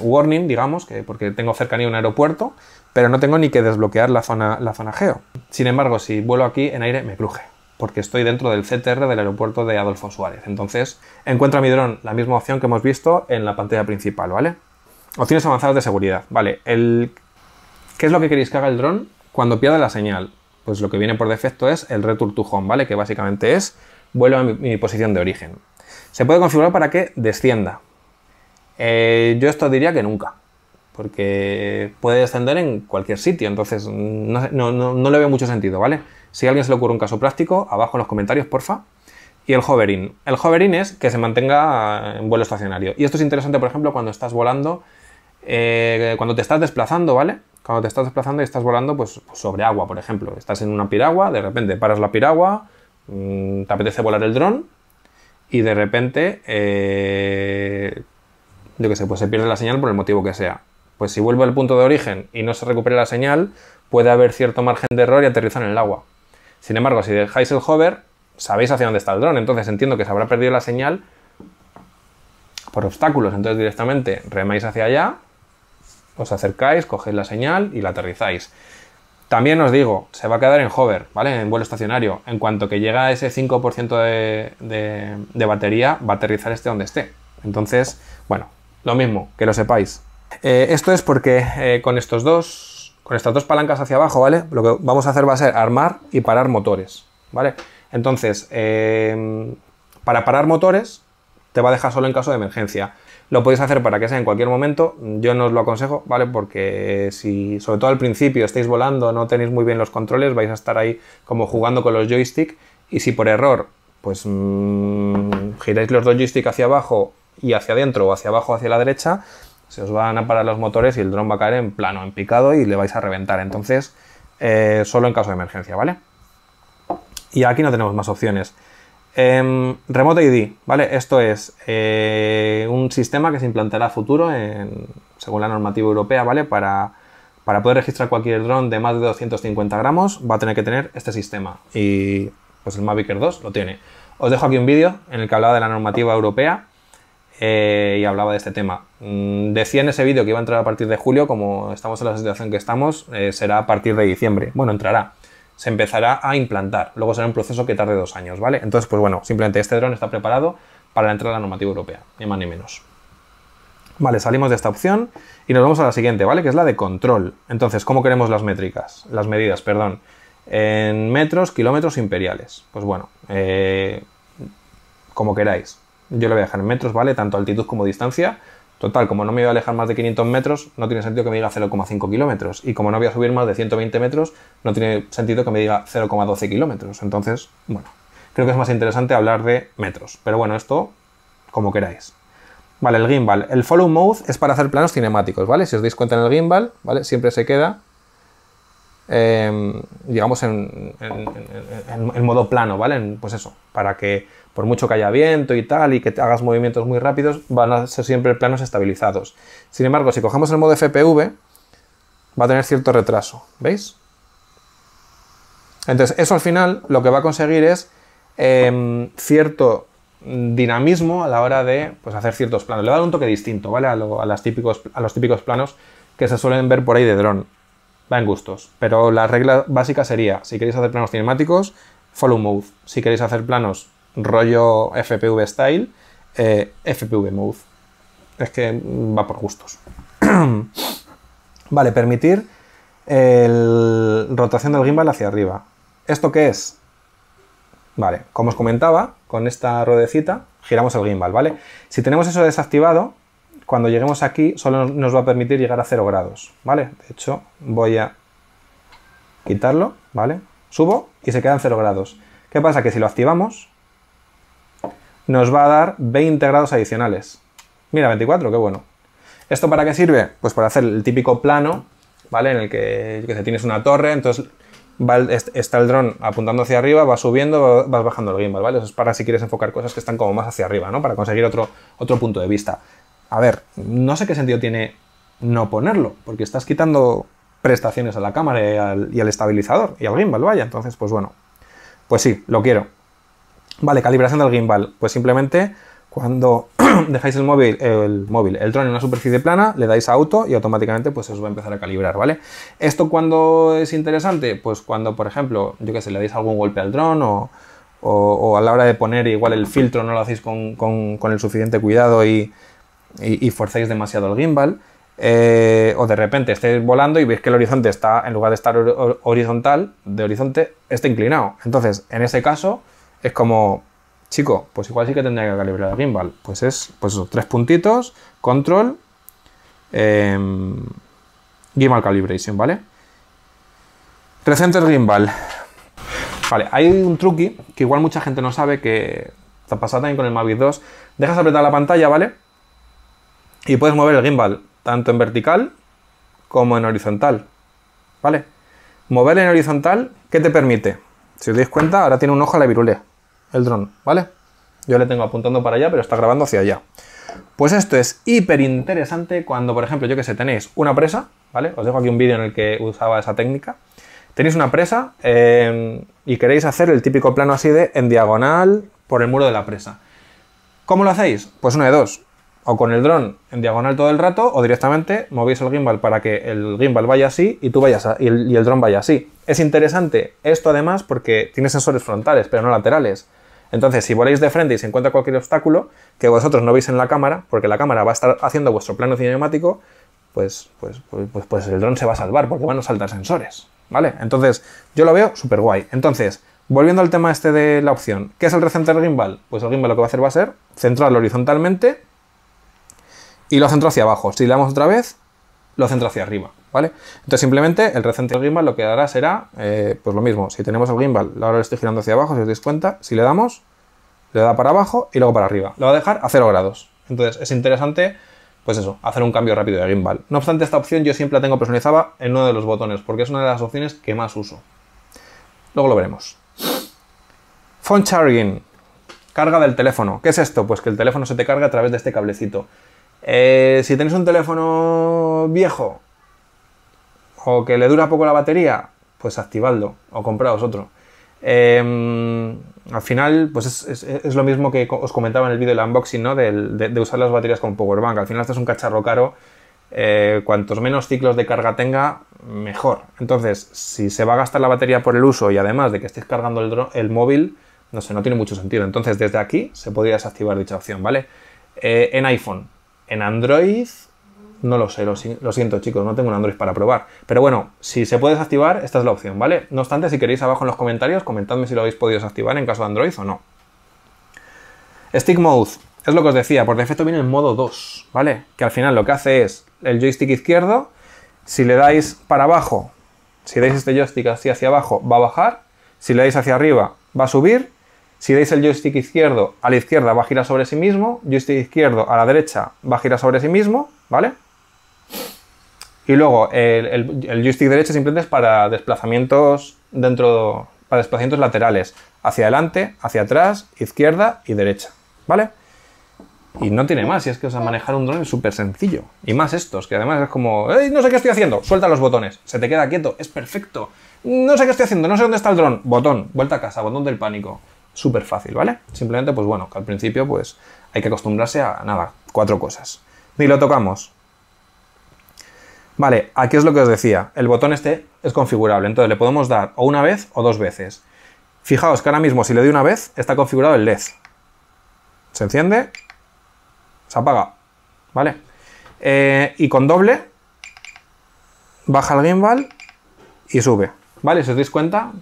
warning, digamos, que porque tengo cercanía a un aeropuerto, pero no tengo ni que desbloquear la zona, la zona geo. Sin embargo, si vuelo aquí en aire, me cruje, porque estoy dentro del CTR del aeropuerto de Adolfo Suárez. Entonces, encuentro a mi dron la misma opción que hemos visto en la pantalla principal, ¿vale? Opciones avanzadas de seguridad. Vale, el... ¿qué es lo que queréis que haga el dron cuando pierda la señal? Pues lo que viene por defecto es el return to home, ¿vale? Que básicamente es vuelo a mi, posición de origen. Se puede configurar para que descienda. Eh, yo esto diría que nunca, porque puede descender en cualquier sitio, entonces no, le veo mucho sentido, ¿vale? Si a alguien se le ocurre un caso práctico, abajo en los comentarios, porfa. Y el hovering. El hovering es que se mantenga en vuelo estacionario. Y esto es interesante, por ejemplo, cuando estás volando eh, cuando te estás desplazando, ¿vale? Cuando te estás desplazando y estás volando pues, pues, sobre agua, por ejemplo. Estás en una piragua, de repente paras la piragua, mm, te apetece volar el dron y de repente, eh, yo qué sé, pues se pierde la señal por el motivo que sea. Pues si vuelve al punto de origen y no se recupera la señal, puede haber cierto margen de error y aterrizar en el agua. Sin embargo, si dejáis el hover, sabéis hacia dónde está el dron, entonces entiendo que se habrá perdido la señal por obstáculos, entonces directamente remáis hacia allá os acercáis, cogéis la señal y la aterrizáis. También os digo, se va a quedar en hover, ¿vale? En vuelo estacionario. En cuanto que llega a ese 5% de, batería, va a aterrizar este donde esté. Entonces, bueno, lo mismo, que lo sepáis. Eh, esto es porque eh, con estos dos, con estas dos palancas hacia abajo, ¿vale? Lo que vamos a hacer va a ser armar y parar motores, ¿vale? Entonces, eh, para parar motores, te va a dejar solo en caso de emergencia. Lo podéis hacer para que sea en cualquier momento. Yo no os lo aconsejo, ¿vale? Porque si, sobre todo al principio, estáis volando, no tenéis muy bien los controles, vais a estar ahí como jugando con los joysticks. Y si por error, pues giréis mm, giráis los dos joysticks hacia abajo y hacia adentro o hacia abajo hacia la derecha, se os van a parar los motores y el dron va a caer en plano, en picado y le vais a reventar. Entonces, eh, solo en caso de emergencia, ¿vale? Y aquí no tenemos más opciones. Em, Remote ID, ¿vale? Esto es eh, un sistema que se implantará a futuro, según la normativa europea, ¿vale? Para, para poder registrar cualquier dron de más de 250 gramos, va a tener que tener este sistema. Y pues el Mavic Air 2 lo tiene. Os dejo aquí un vídeo en el que hablaba de la normativa europea eh, y hablaba de este tema. Mm, decía en ese vídeo que iba a entrar a partir de julio, como estamos en la situación que estamos, eh, será a partir de diciembre. Bueno, entrará se empezará a implantar. Luego será un proceso que tarde dos años, ¿vale? Entonces, pues bueno, simplemente este dron está preparado para la entrada a la normativa europea, ni más ni menos. Vale, salimos de esta opción y nos vamos a la siguiente, ¿vale? Que es la de control. Entonces, ¿cómo queremos las métricas? Las medidas, perdón. En metros, kilómetros imperiales. Pues bueno, eh, como queráis. Yo lo voy a dejar en metros, ¿vale? Tanto altitud como distancia, Total, como no me voy a alejar más de 500 metros, no tiene sentido que me diga 0,5 kilómetros. Y como no voy a subir más de 120 metros, no tiene sentido que me diga 0,12 kilómetros. Entonces, bueno, creo que es más interesante hablar de metros. Pero bueno, esto como queráis. Vale, el gimbal. El follow mode es para hacer planos cinemáticos, ¿vale? Si os dais cuenta en el gimbal, ¿vale? Siempre se queda, llegamos digamos, en, en, en, modo plano, ¿vale? pues eso, para que por mucho que haya viento y tal, y que hagas movimientos muy rápidos, van a ser siempre planos estabilizados. Sin embargo, si cogemos el modo FPV, va a tener cierto retraso, ¿veis? Entonces, eso al final lo que va a conseguir es em, cierto dinamismo a la hora de pues, hacer ciertos planos. Le va a dar un toque distinto, ¿vale? A, a, típicos, a los típicos planos que se suelen ver por ahí de dron. Va en gustos. Pero la regla básica sería, si queréis hacer planos cinemáticos, follow move. Si queréis hacer planos rollo FPV style, eh, FPV mode. Es que va por gustos. [clears throat] vale, permitir el rotación del gimbal hacia arriba. ¿Esto qué es? Vale, como os comentaba, con esta ruedecita giramos el gimbal, ¿vale? Si tenemos eso desactivado, cuando lleguemos aquí solo nos va a permitir llegar a 0 grados, ¿vale? De hecho, voy a quitarlo, ¿vale? Subo y se quedan 0 grados. ¿Qué pasa? Que si lo activamos, nos va a dar 20 grados adicionales. Mira, 24, qué bueno. ¿Esto para qué sirve? Pues para hacer el típico plano, ¿vale? En el que, que tienes una torre, entonces está el dron apuntando hacia arriba, va subiendo, vas bajando el gimbal, ¿vale? Eso es para si quieres enfocar cosas que están como más hacia arriba, ¿no? Para conseguir otro, otro punto de vista. A ver, no sé qué sentido tiene no ponerlo, porque estás quitando prestaciones a la cámara y al, y al estabilizador y al gimbal, vaya. Entonces, pues bueno, pues sí, lo quiero. Vale, calibración del gimbal. Pues simplemente cuando [clears throat] dejáis el móvil, el móvil, el dron en una superficie plana, le dais a auto y automáticamente pues os va a empezar a calibrar, ¿vale? ¿Esto cuando es interesante? Pues cuando, por ejemplo, yo que sé, le dais algún golpe al dron o, o, a la hora de poner igual el filtro no lo hacéis con, con, el suficiente cuidado y, y, demasiado el gimbal. Eh, o de repente estéis volando y veis que el horizonte está, en lugar de estar horizontal, de horizonte, está inclinado. Entonces, en ese caso, es como, chico, pues igual sí que tendría que calibrar el gimbal. Pues es, pues eso, tres puntitos, control, em, gimbal calibration, ¿vale? Recenter gimbal. Vale, hay un truqui que igual mucha gente no sabe que está pasa también con el Mavic 2. Dejas apretar la pantalla, ¿vale? Y puedes mover el gimbal tanto en vertical como en horizontal, ¿vale? Mover en horizontal, ¿qué te permite? Si os dais cuenta, ahora tiene un ojo a la virulea el dron, ¿vale? Yo le tengo apuntando para allá, pero está grabando hacia allá. Pues esto es hiper interesante cuando, por ejemplo, yo que sé, tenéis una presa, ¿vale? Os dejo aquí un vídeo en el que usaba esa técnica. Tenéis una presa eh, y queréis hacer el típico plano así de en diagonal por el muro de la presa. ¿Cómo lo hacéis? Pues una de dos. O con el dron en diagonal todo el rato, o directamente movéis el gimbal para que el gimbal vaya así y tú vayas y el, y el dron vaya así. Es interesante esto además porque tiene sensores frontales, pero no laterales. Entonces, si voláis de frente y se encuentra cualquier obstáculo que vosotros no veis en la cámara, porque la cámara va a estar haciendo vuestro plano cinemático, pues, pues, pues, pues, el dron se va a salvar porque van a saltar sensores. ¿Vale? Entonces, yo lo veo súper guay. Entonces, volviendo al tema este de la opción, ¿qué es el recenter gimbal? Pues el gimbal lo que va a hacer va a ser centrarlo horizontalmente y lo centro hacia abajo. Si le damos otra vez, lo centro hacia arriba. ¿vale? Entonces simplemente el recente del gimbal lo que dará será, eh, pues lo mismo, si tenemos el gimbal, ahora lo estoy girando hacia abajo, si os dais cuenta, si le damos, le da para abajo y luego para arriba, lo va a dejar a 0 grados. Entonces es interesante, pues eso, hacer un cambio rápido de gimbal. No obstante, esta opción yo siempre la tengo personalizada en uno de los botones, porque es una de las opciones que más uso. Luego lo veremos. Phone charging, carga del teléfono. ¿Qué es esto? Pues que el teléfono se te carga a través de este cablecito. Eh, si tenéis un teléfono viejo, o que le dura poco la batería, pues activadlo o compraos otro. Em, al final, pues es, lo mismo que os comentaba en el vídeo del unboxing, ¿no? De, usar las baterías con powerbank. Al final, este es un cacharro caro. Eh, cuantos menos ciclos de carga tenga, mejor. Entonces, si se va a gastar la batería por el uso y además de que estéis cargando el, móvil, no sé, no tiene mucho sentido. Entonces, desde aquí se podría desactivar dicha opción, ¿vale? Eh, en iPhone, en Android, no lo sé, lo, siento chicos, no tengo un Android para probar. Pero bueno, si se puede desactivar, esta es la opción, ¿vale? No obstante, si queréis abajo en los comentarios, comentadme si lo habéis podido desactivar en caso de Android o no. Stick Mode, es lo que os decía, por defecto viene en modo 2, ¿vale? Que al final lo que hace es el joystick izquierdo, si le dais para abajo, si dais este joystick así hacia abajo, va a bajar, si le dais hacia arriba, va a subir, si dais el joystick izquierdo a la izquierda va a girar sobre sí mismo, joystick izquierdo a la derecha va a girar sobre sí mismo, ¿vale? Y luego el, joystick derecho simplemente es para desplazamientos dentro, para desplazamientos laterales, hacia adelante, hacia atrás, izquierda y derecha, ¿vale? Y no tiene más, y es que manejar un dron es súper sencillo. Y más estos, que además es como, ¡Ey, no sé qué estoy haciendo! Suelta los botones, se te queda quieto, es perfecto. No sé qué estoy haciendo, no sé dónde está el dron. Botón, vuelta a casa, botón del pánico. Súper fácil, ¿vale? Simplemente, pues bueno, que al principio pues hay que acostumbrarse a nada, cuatro cosas. y lo tocamos, Vale, aquí es lo que os decía, el botón este es configurable, entonces le podemos dar o una vez o dos veces. Fijaos que ahora mismo si le doy una vez está configurado el LED. Se enciende, se apaga, ¿vale? Eh, y con doble baja el gimbal y sube, ¿vale? Si os dais cuenta,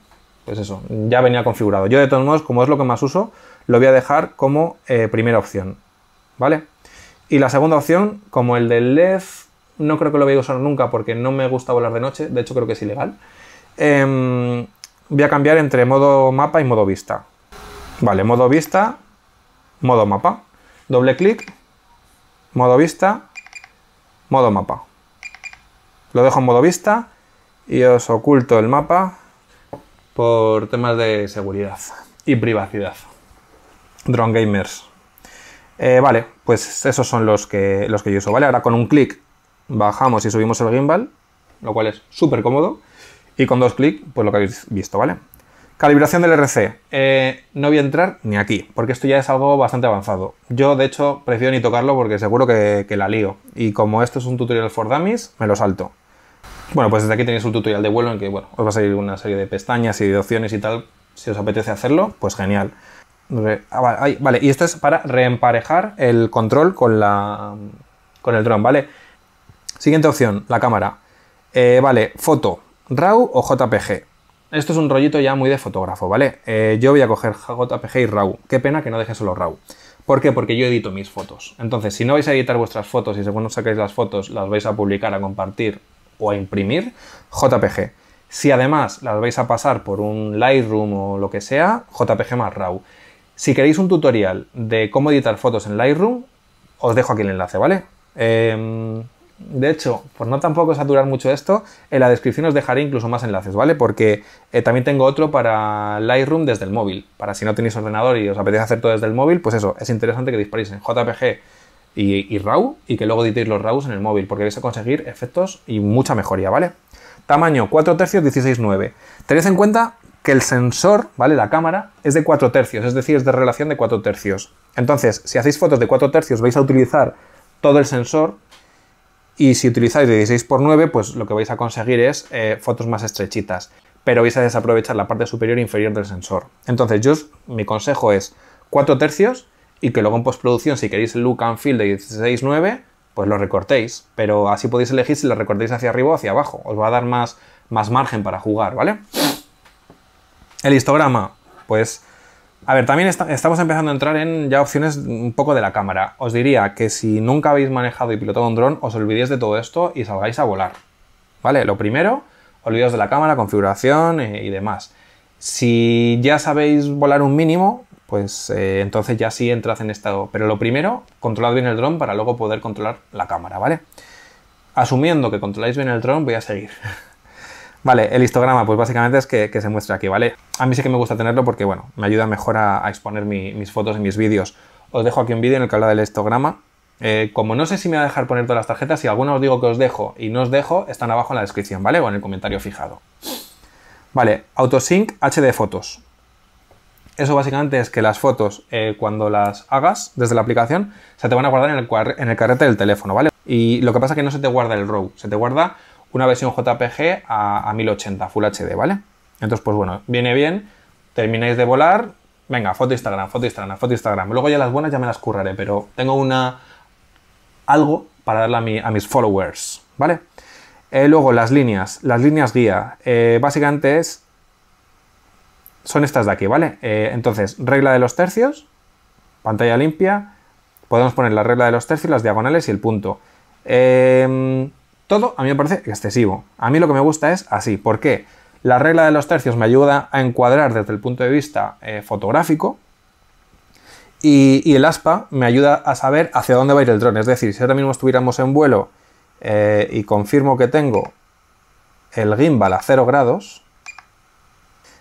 pues eso, ya venía configurado. Yo de todos modos, como es lo que más uso, lo voy a dejar como eh, primera opción, ¿vale? Y la segunda opción, como el del LED no creo que lo vaya a usar nunca porque no me gusta volar de noche, de hecho creo que es ilegal. Em, voy a cambiar entre modo mapa y modo vista. Vale, modo vista, modo mapa. Doble clic, modo vista, modo mapa. Lo dejo en modo vista y os oculto el mapa por temas de seguridad y privacidad. Drone Gamers. Eh, vale, pues esos son los que, los que yo uso, ¿vale? Ahora con un clic bajamos y subimos el gimbal, lo cual es súper cómodo. Y con dos clics, pues lo que habéis visto, ¿vale? Calibración del RC. Eh, no voy a entrar ni aquí, porque esto ya es algo bastante avanzado. Yo, de hecho, prefiero ni tocarlo porque seguro que, la lío. Y como esto es un tutorial for dummies, me lo salto. Bueno, pues desde aquí tenéis un tutorial de vuelo en que, bueno, os va a salir una serie de pestañas y de opciones y tal. Si os apetece hacerlo, pues genial. Ah, vale, y esto es para reemparejar el control con, la, con el dron, ¿vale? Siguiente opción, la cámara. Eh, vale, foto, RAW o JPG. Esto es un rollito ya muy de fotógrafo, ¿vale? Eh, yo voy a coger JPG y RAW. Qué pena que no deje solo RAW. ¿Por qué? Porque yo edito mis fotos. Entonces, si no vais a editar vuestras fotos y según os saquéis las fotos las vais a publicar, a compartir o a imprimir, JPG. Si además las vais a pasar por un Lightroom o lo que sea, JPG más RAW. Si queréis un tutorial de cómo editar fotos en Lightroom, os dejo aquí el enlace, ¿vale? Em, de hecho, por no tampoco saturar mucho esto, en la descripción os dejaré incluso más enlaces, ¿vale? Porque eh, también tengo otro para Lightroom desde el móvil. Para si no tenéis ordenador y os apetece hacer todo desde el móvil, pues eso, es interesante que disparéis en JPG y, RAW y que luego editéis los RAWs en el móvil, porque vais a conseguir efectos y mucha mejoría, ¿vale? Tamaño 4 tercios 16.9. Tenéis en cuenta que el sensor, ¿vale? La cámara es de 4 tercios, es decir, es de relación de 4 tercios. Entonces, si hacéis fotos de 4 tercios, vais a utilizar todo el sensor y si utilizáis de 16x9, pues lo que vais a conseguir es eh, fotos más estrechitas, pero vais a desaprovechar la parte superior e inferior del sensor. Entonces, yo, mi consejo es 4 tercios y que luego en postproducción, si queréis look and feel de 16x9, pues lo recortéis, pero así podéis elegir si lo recortéis hacia arriba o hacia abajo. Os va a dar más, más margen para jugar, ¿vale? El histograma, pues a ver, también estamos empezando a entrar en ya opciones un poco de la cámara. Os diría que si nunca habéis manejado y pilotado un dron, os olvidéis de todo esto y salgáis a volar. ¿Vale? Lo primero, olvidaos de la cámara, configuración eh, y, demás. Si ya sabéis volar un mínimo, pues eh, entonces ya sí entrad en estado. Pero lo primero, controlad bien el dron para luego poder controlar la cámara, ¿vale? Asumiendo que controláis bien el dron, voy a seguir. [laughs] Vale, el histograma, pues básicamente es que, se muestra aquí, ¿vale? A mí sí que me gusta tenerlo porque, bueno, me ayuda mejor a, exponer mis fotos y mis vídeos. Os dejo aquí un vídeo en el que habla del histograma. Eh, como no sé si me va a dejar poner todas las tarjetas, si alguna os digo que os dejo y no os dejo, están abajo en la descripción, ¿vale? O en el comentario fijado. Vale, Autosync HD Fotos. Eso básicamente es que las fotos, eh, cuando las hagas desde la aplicación, se te van a guardar en el, en el carrete del teléfono, ¿vale? Y lo que pasa es que no se te guarda el RAW, se te guarda una versión JPG a, 1080 Full HD, ¿vale? Entonces, pues bueno, viene bien, termináis de volar, venga, foto Instagram, foto Instagram, foto Instagram. Luego ya las buenas ya me las curraré, pero tengo una algo para darle a, mis followers, ¿vale? Eh, luego las líneas, las líneas guía. Eh, básicamente es, son estas de aquí, ¿vale? Eh, entonces, regla de los tercios, pantalla limpia, podemos poner la regla de los tercios, las diagonales y el punto. Eh... Todo a mí me parece excesivo. A mí lo que me gusta es así. porque La regla de los tercios me ayuda a encuadrar desde el punto de vista eh, fotográfico y, el aspa me ayuda a saber hacia dónde va a ir el dron. Es decir, si ahora mismo estuviéramos en vuelo eh, y confirmo que tengo el gimbal a 0 grados,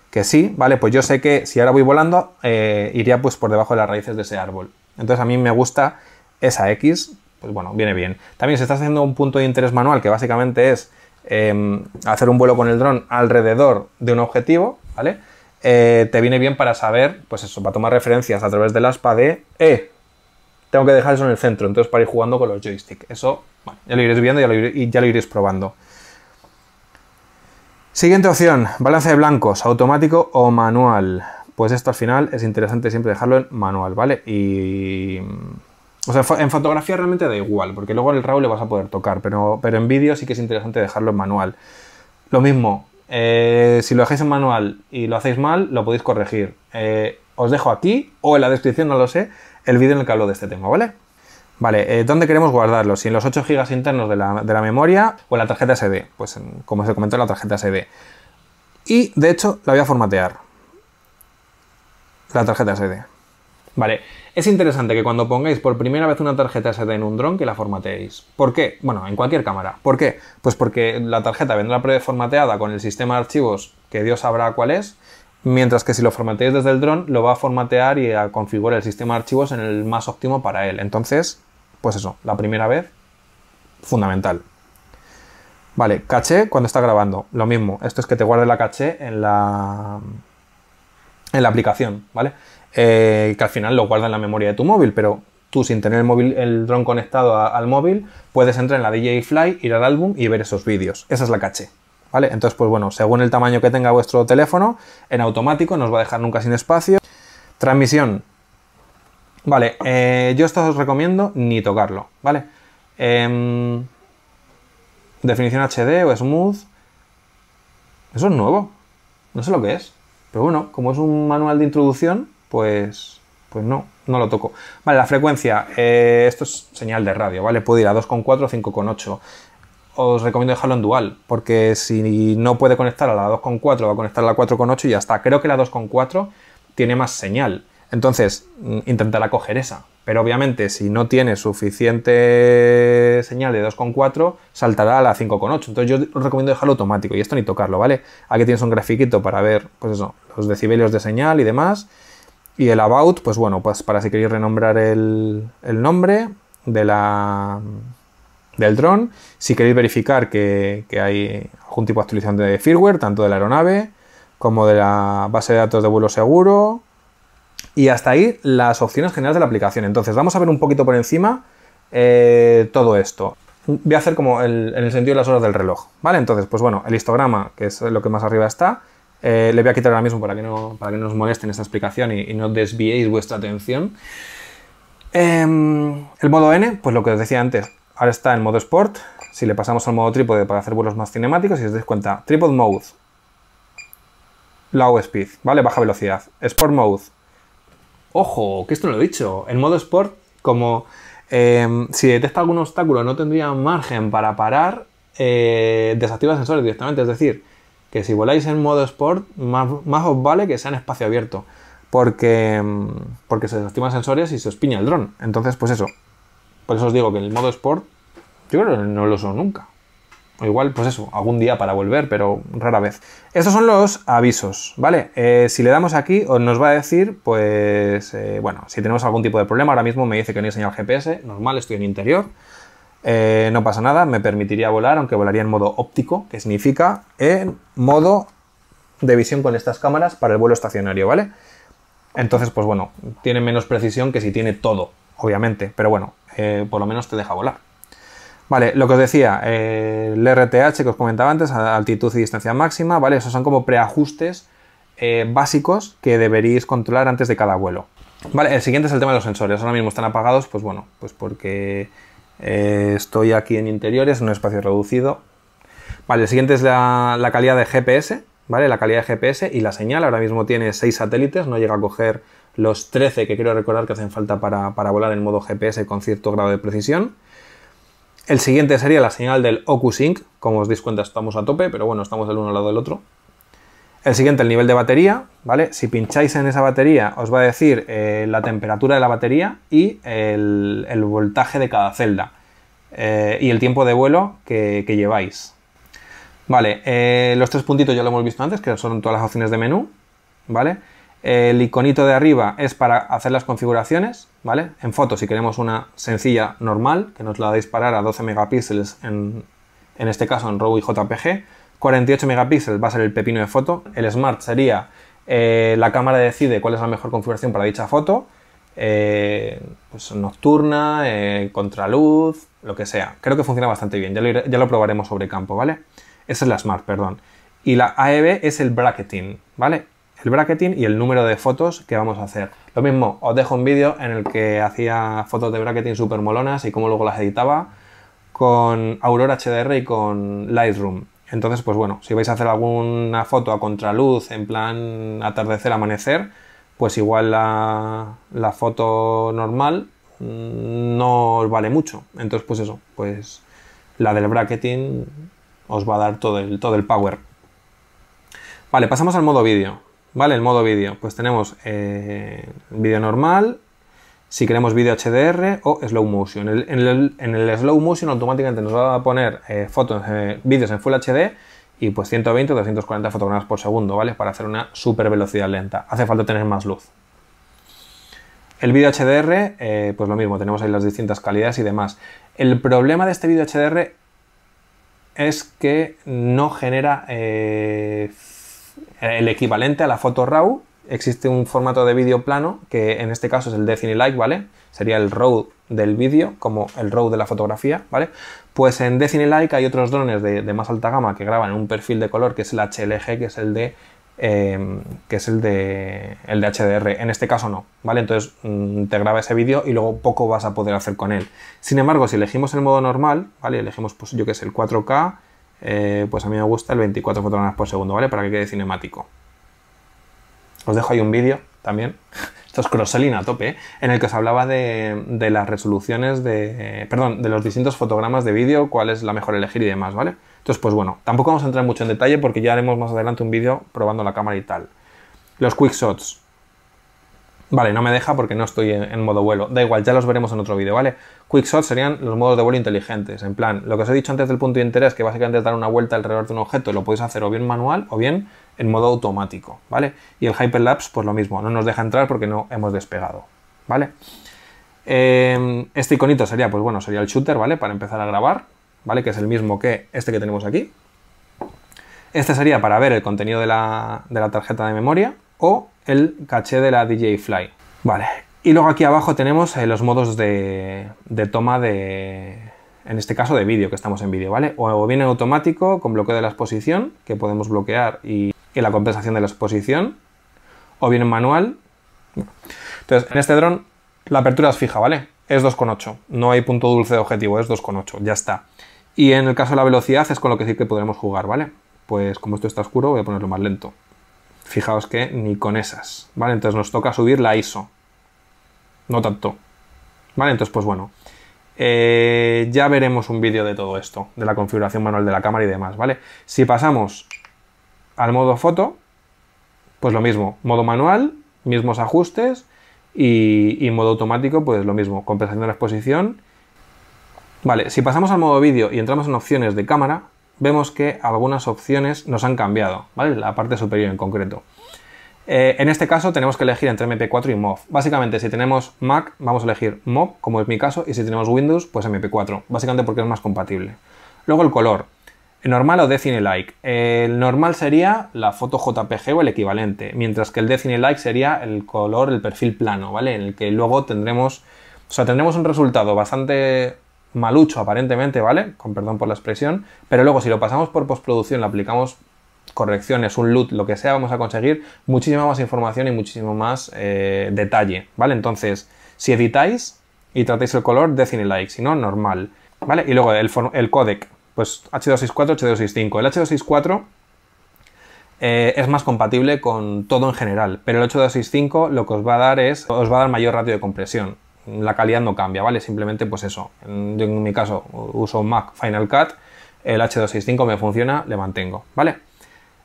que sí, vale, pues yo sé que si ahora voy volando eh, iría pues por debajo de las raíces de ese árbol. Entonces a mí me gusta esa X pues bueno, viene bien. También se está haciendo un punto de interés manual que básicamente es em, hacer un vuelo con el dron alrededor de un objetivo, ¿vale? Eh, te viene bien para saber, pues eso, para tomar referencias a través del aspa de, eh, tengo que dejar eso en el centro, entonces para ir jugando con los joysticks. Eso, bueno, ya lo iréis viendo y ya lo iréis probando. Siguiente opción, balance de blancos, automático o manual. Pues esto al final es interesante siempre dejarlo en manual, ¿vale? Y o en fotografía realmente da igual, porque luego en el RAW le vas a poder tocar, pero, pero en vídeo sí que es interesante dejarlo en manual. Lo mismo, eh, si lo dejáis en manual y lo hacéis mal, lo podéis corregir. Eh, os dejo aquí, o en la descripción, no lo sé, el vídeo en el que hablo de este tema, ¿vale? Vale, eh, ¿dónde queremos guardarlo? Si en los 8 GB internos de la, memoria o en la tarjeta SD. Pues como se he comentado, la tarjeta SD. Y de hecho la voy a formatear. La tarjeta SD. Vale, es interesante que cuando pongáis por primera vez una tarjeta SD en un dron que la formateéis. ¿Por qué? Bueno, en cualquier cámara. ¿Por qué? Pues porque la tarjeta vendrá preformateada con el sistema de archivos que Dios sabrá cuál es, mientras que si lo formateáis desde el dron lo va a formatear y a configurar el sistema de archivos en el más óptimo para él. Entonces, pues eso, la primera vez, fundamental. Vale, caché cuando está grabando, lo mismo. Esto es que te guarde la caché en la en la aplicación, ¿vale? Eh, que al final lo guarda en la memoria de tu móvil, pero tú sin tener el, móvil, el dron conectado al móvil, puedes entrar en la DJI Fly, ir al álbum y ver esos vídeos. Esa es la caché. ¿Vale? Entonces, pues bueno, según el tamaño que tenga vuestro teléfono, en automático nos va a dejar nunca sin espacio. Transmisión. Vale, eh, yo esto os recomiendo ni tocarlo, ¿vale? Em, definición HD o Smooth. Eso es nuevo. No sé lo que es. Pero bueno, como es un manual de introducción, pues, pues no, no lo toco. Vale, la frecuencia, eh, esto es señal de radio, ¿vale? Puede ir a 2,4 o 5,8. Os recomiendo dejarlo en dual, porque si no puede conectar a la 2,4, va a conectar a la 4,8 y ya está. Creo que la 2,4 tiene más señal. Entonces, mm, intentará coger esa. Pero obviamente, si no tiene suficiente señal de 2,4, saltará a la 5,8. Entonces, yo os recomiendo dejarlo automático y esto ni tocarlo, ¿vale? Aquí tienes un grafiquito para ver, pues eso, los decibelios de señal y demás y el about, pues bueno, pues para si queréis renombrar el, nombre de la, del dron, si queréis verificar que, hay algún tipo de actualización de firmware, tanto de la aeronave como de la base de datos de vuelo seguro. Y hasta ahí las opciones generales de la aplicación. Entonces, vamos a ver un poquito por encima eh, todo esto. Voy a hacer como en el sentido de las horas del reloj, ¿vale? Entonces, pues bueno, el histograma, que es lo que más arriba está, eh, le voy a quitar ahora mismo para que no, para que no os molesten esta explicación y, no desviéis vuestra atención. Em, el modo N, pues lo que os decía antes, ahora está en modo Sport. Si le pasamos al modo trípode para hacer vuelos más cinemáticos, y os dais cuenta, Tripod Mode, Low Speed, ¿vale? Baja velocidad. Sport Mode. Ojo, que esto no lo he dicho. En modo Sport, como em, si detecta algún obstáculo no tendría margen para parar, eh, desactiva sensores directamente. Es decir, que si voláis en modo sport, más, os vale que sea en espacio abierto, porque, mm, porque se lastiman sensores y se os piña el dron. Entonces, pues eso. Por eso os digo que en el modo sport, yo creo que no lo uso nunca. O igual, pues eso, algún día para volver, pero rara vez. Estos son los avisos, ¿vale? Eh, si le damos aquí, nos va a decir, pues, eh, bueno, si tenemos algún tipo de problema. Ahora mismo me dice que no hay señal GPS, normal, estoy en interior. Eh, no pasa nada, me permitiría volar, aunque volaría en modo óptico, que significa en modo de visión con estas cámaras para el vuelo estacionario, ¿vale? Entonces, pues bueno, tiene menos precisión que si tiene todo, obviamente, pero bueno, eh, por lo menos te deja volar. Vale, lo que os decía, eh, el RTH que os comentaba antes, altitud y distancia máxima, ¿vale? Esos son como preajustes básicos que deberíais controlar antes de cada vuelo. Vale, el siguiente es el tema de los sensores. Ahora mismo están apagados, pues bueno, pues porque eh, estoy aquí en interiores, en un espacio reducido. Vale, el siguiente es la, calidad de GPS, ¿vale? La calidad de GPS y la señal. Ahora mismo tiene 6 satélites, no llega a coger los 13 que quiero recordar que hacen falta para, volar en modo GPS con cierto grado de precisión. El siguiente sería la señal del OcuSync. Como os dais cuenta, estamos a tope, pero bueno, estamos del uno al lado del otro. El siguiente, el nivel de batería, ¿vale? Si pincháis en esa batería, os va a decir eh, la temperatura de la batería y el, voltaje de cada celda eh, y el tiempo de vuelo que, lleváis. Vale, eh, los tres puntitos ya lo hemos visto antes, que son todas las opciones de menú, ¿vale? El iconito de arriba es para hacer las configuraciones, ¿vale? En foto, si queremos una sencilla normal, que nos la disparar a 12 megapíxeles, en, en este caso en RAW y JPG, 48 megapíxeles va a ser el pepino de foto. El Smart sería eh, la cámara decide cuál es la mejor configuración para dicha foto. Eh, pues nocturna, eh, contraluz, lo que sea. Creo que funciona bastante bien. Ya lo, probaremos sobre campo, ¿vale? Esa es la Smart, perdón. Y la AEB es el bracketing, ¿vale? El bracketing y el número de fotos que vamos a hacer. Lo mismo, os dejo un vídeo en el que hacía fotos de bracketing súper molonas y cómo luego las editaba con Aurora HDR y con Lightroom. Entonces, pues bueno, si vais a hacer alguna foto a contraluz, en plan atardecer, amanecer, pues igual la, foto normal mm, no os vale mucho. Entonces, pues eso, pues la del bracketing os va a dar todo el, todo el power. Vale, pasamos al modo vídeo. Vale, el modo vídeo. Pues tenemos eh, vídeo normal, si queremos video HDR o slow motion. En el, slow motion automáticamente nos va a poner eh, fotos, eh, vídeos en Full HD y pues 120 o 240 fotogramas por segundo, ¿vale? Para hacer una super velocidad lenta. Hace falta tener más luz. El vídeo HDR, eh, pues lo mismo, tenemos ahí las distintas calidades y demás. El problema de este vídeo HDR es que no genera el equivalente a la foto RAW existe un formato de vídeo plano, que en este caso es el de Cine Like, ¿vale? Sería el road del vídeo, como el road de la fotografía, ¿vale? Pues en Decine Like hay otros drones de, más alta gama que graban un perfil de color, que es el HLG, que es el de. Em, que es el de, el de HDR. En este caso no, ¿vale? Entonces mm, te graba ese vídeo y luego poco vas a poder hacer con él. Sin embargo, si elegimos el modo normal, ¿vale? Elegimos, pues yo que es el 4K, eh, pues a mí me gusta el 24 fotogramas por segundo, ¿vale? Para que quede cinemático. Os dejo ahí un vídeo también. Esto es Crosselin a tope, en el que os hablaba de, las resoluciones de. perdón, de los distintos fotogramas de vídeo, cuál es la mejor elegir y demás, ¿vale? Entonces, pues bueno, tampoco vamos a entrar mucho en detalle porque ya haremos más adelante un vídeo probando la cámara y tal. Los quick shots. Vale, no me deja porque no estoy en, modo vuelo. Da igual, ya los veremos en otro vídeo, ¿vale? shot serían los modos de vuelo inteligentes. En plan, lo que os he dicho antes del punto de interés, que básicamente es dar una vuelta alrededor de un objeto, lo podéis hacer o bien manual o bien en modo automático, ¿vale? Y el Hyperlapse, pues lo mismo, no nos deja entrar porque no hemos despegado, ¿vale? Em, este iconito sería, pues bueno, sería el shooter, ¿vale? Para empezar a grabar, ¿vale? Que es el mismo que este que tenemos aquí. Este sería para ver el contenido de la, de la tarjeta de memoria o el caché de la DJ Fly. Vale. Y luego aquí abajo tenemos eh, los modos de, toma de, en este caso de vídeo, que estamos en vídeo, ¿vale? O, viene automático con bloqueo de la exposición, que podemos bloquear y, la compensación de la exposición, o bien manual. Entonces, en este dron la apertura es fija, ¿vale? Es 2,8. No hay punto dulce de objetivo, es 2,8, ya está. Y en el caso de la velocidad es con lo que sí que podremos jugar, ¿vale? Pues como esto está oscuro voy a ponerlo más lento. Fijaos que ni con esas, ¿vale? Entonces nos toca subir la ISO. No tanto. ¿Vale? Entonces, pues bueno. Eh, ya veremos un vídeo de todo esto, de la configuración manual de la cámara y demás, ¿vale? Si pasamos al modo foto, pues lo mismo, modo manual, mismos ajustes y, y, modo automático, pues lo mismo, compensación de la exposición. Vale, si pasamos al modo vídeo y entramos en opciones de cámara, vemos que algunas opciones nos han cambiado, ¿vale? La parte superior en concreto. Eh, en este caso tenemos que elegir entre MP4 y MOV. Básicamente, si tenemos Mac, vamos a elegir MOV, como es mi caso, y si tenemos Windows, pues MP4, básicamente porque es más compatible. Luego el color, normal o Decine Like. El normal sería la foto JPG o el equivalente, mientras que el Decine Like sería el color, el perfil plano, ¿vale? En el que luego tendremos, o sea, tendremos un resultado bastante malucho aparentemente, ¿vale? Con perdón por la expresión, pero luego si lo pasamos por postproducción, le aplicamos correcciones, un loot, lo que sea, vamos a conseguir muchísima más información y muchísimo más eh, detalle, ¿vale? Entonces, si editáis y tratáis el color, decine like, si no, normal, ¿vale? Y luego el, el codec, pues H264, H265. El H264 eh, es más compatible con todo en general, pero el 8265 lo que os va a dar es, os va a dar mayor ratio de compresión la calidad no cambia, ¿vale? Simplemente pues eso, en, en mi caso uso Mac Final Cut, el H265 me funciona, le mantengo, ¿vale?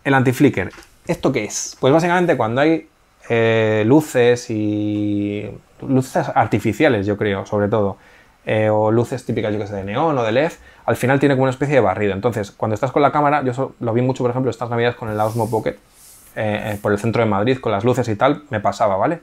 El anti-flicker, ¿esto qué es? Pues básicamente cuando hay eh, luces y luces artificiales, yo creo, sobre todo, eh, o luces típicas, yo que sé, de neón o de LED, al final tiene como una especie de barrido. Entonces, cuando estás con la cámara, yo lo vi mucho, por ejemplo, estas navidades con el Osmo Pocket eh, por el centro de Madrid, con las luces y tal, me pasaba, ¿vale?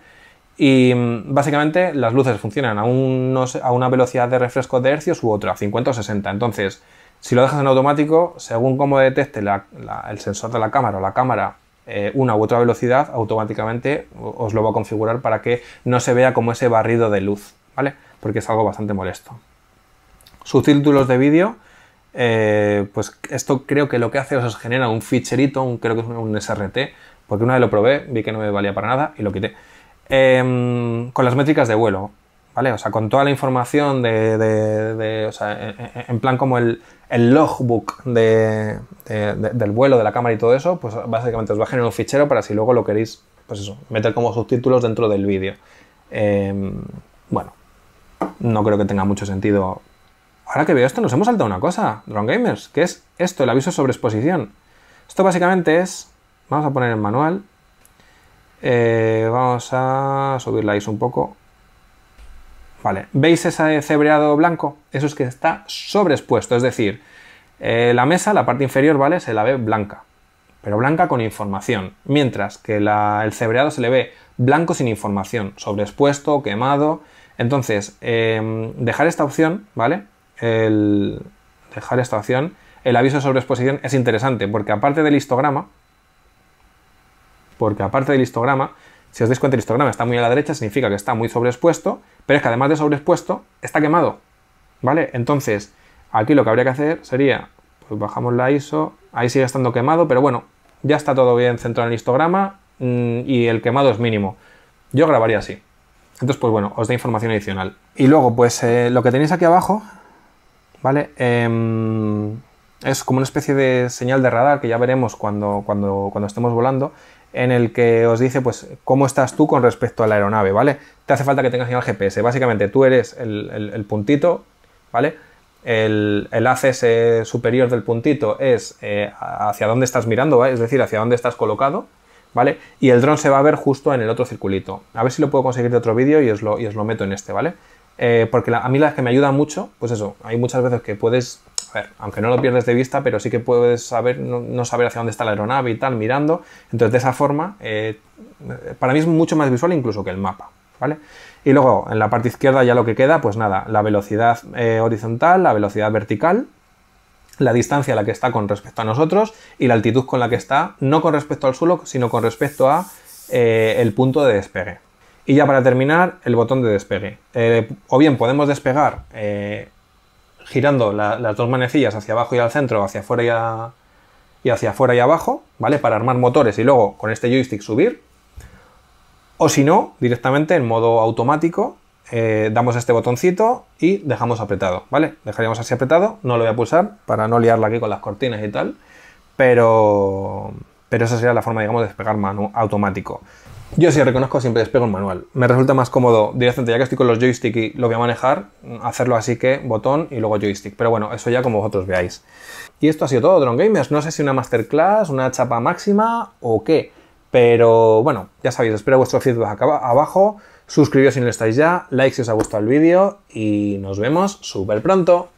Y mm, básicamente las luces funcionan a, una velocidad de refresco de hercios u otra, 50 o 60. Entonces, si lo dejas en automático, según cómo detecte el sensor de la cámara o la cámara eh, una u otra velocidad, automáticamente os lo va a configurar para que no se vea como ese barrido de luz, ¿vale? Porque es algo bastante molesto. Subtítulos de vídeo, eh, pues esto creo que lo que hace es genera un ficherito, un, creo que es un SRT, porque una vez lo probé, vi que no me valía para nada y lo quité. Em, con las métricas de vuelo, ¿vale? O sea, con toda la información de, o sea, en, plan como el, logbook de, del vuelo, de la cámara y todo eso, pues básicamente os va a generar un fichero para si luego lo queréis, pues eso, meter como subtítulos dentro del vídeo. Em, bueno, no creo que tenga mucho sentido. Ahora que veo esto, nos hemos saltado una cosa, Drone Gamers, que es esto, el aviso sobre exposición. Esto básicamente es, vamos a poner el manual, eh, vamos a subir la un poco. Vale, ¿veis ese cebreado blanco? Eso es que está sobreexpuesto, es decir, eh, la mesa, la parte inferior, ¿vale? Se la ve blanca, pero blanca con información, mientras que el cebreado se le ve blanco sin información, sobreexpuesto, quemado. Entonces, em, dejar esta opción, ¿vale? El, dejar esta opción, el aviso de sobreexposición es interesante, porque aparte del histograma, porque aparte del histograma, si os dais cuenta, el histograma está muy a la derecha, significa que está muy sobreexpuesto, pero es que además de sobreexpuesto, está quemado. ¿Vale? Entonces, aquí lo que habría que hacer sería, pues bajamos la ISO, ahí sigue estando quemado, pero bueno, ya está todo bien centrado en el histograma mm, y el quemado es mínimo. Yo grabaría así. Entonces, pues bueno, os da información adicional. Y luego, pues eh, lo que tenéis aquí abajo, ¿vale? Em, es como una especie de señal de radar que ya veremos cuando, cuando, cuando estemos volando, en el que os dice pues cómo estás tú con respecto a la aeronave, ¿vale? Te hace falta que tengas señal GPS. Básicamente tú eres el, puntito, ¿vale? El, el superior del puntito es eh, hacia dónde estás mirando, ¿vale? es decir, hacia dónde estás colocado, ¿vale? Y el dron se va a ver justo en el otro circulito. A ver si lo puedo conseguir de otro vídeo y os lo, os lo meto en este, ¿vale? Eh, porque a mí la que me ayuda mucho, pues eso, hay muchas veces que puedes ver, aunque no lo pierdes de vista, pero sí que puedes saber, no, saber hacia dónde está la aeronave y tal, mirando. Entonces, de esa forma, eh, para mí es mucho más visual incluso que el mapa, ¿vale? Y luego, en la parte izquierda ya lo que queda, pues nada, la velocidad eh, horizontal, la velocidad vertical, la distancia a la que está con respecto a nosotros y la altitud con la que está, no con respecto al suelo, sino con respecto a eh, el punto de despegue. Y ya para terminar, el botón de despegue. o bien podemos despegar girando las dos manecillas hacia abajo y al centro, hacia afuera y, hacia afuera y abajo, ¿vale? Para armar motores y luego con este joystick subir. O si no, directamente en modo automático, eh, damos este botoncito y dejamos apretado, ¿vale? Dejaríamos así apretado, no lo voy a pulsar para no liarla aquí con las cortinas y tal, pero, pero esa sería la forma, digamos, de despegar mano automático. Yo sí reconozco siempre despego el manual. Me resulta más cómodo directamente, ya que estoy con los joystick y lo voy a manejar, hacerlo así que botón y luego joystick. Pero bueno, eso ya como vosotros veáis. Y esto ha sido todo, Drone Gamers. No sé si una masterclass, una chapa máxima o qué. Pero bueno, ya sabéis, espero vuestro feedback abajo. Suscribíos si no lo estáis ya, like si os ha gustado el vídeo y nos vemos súper pronto.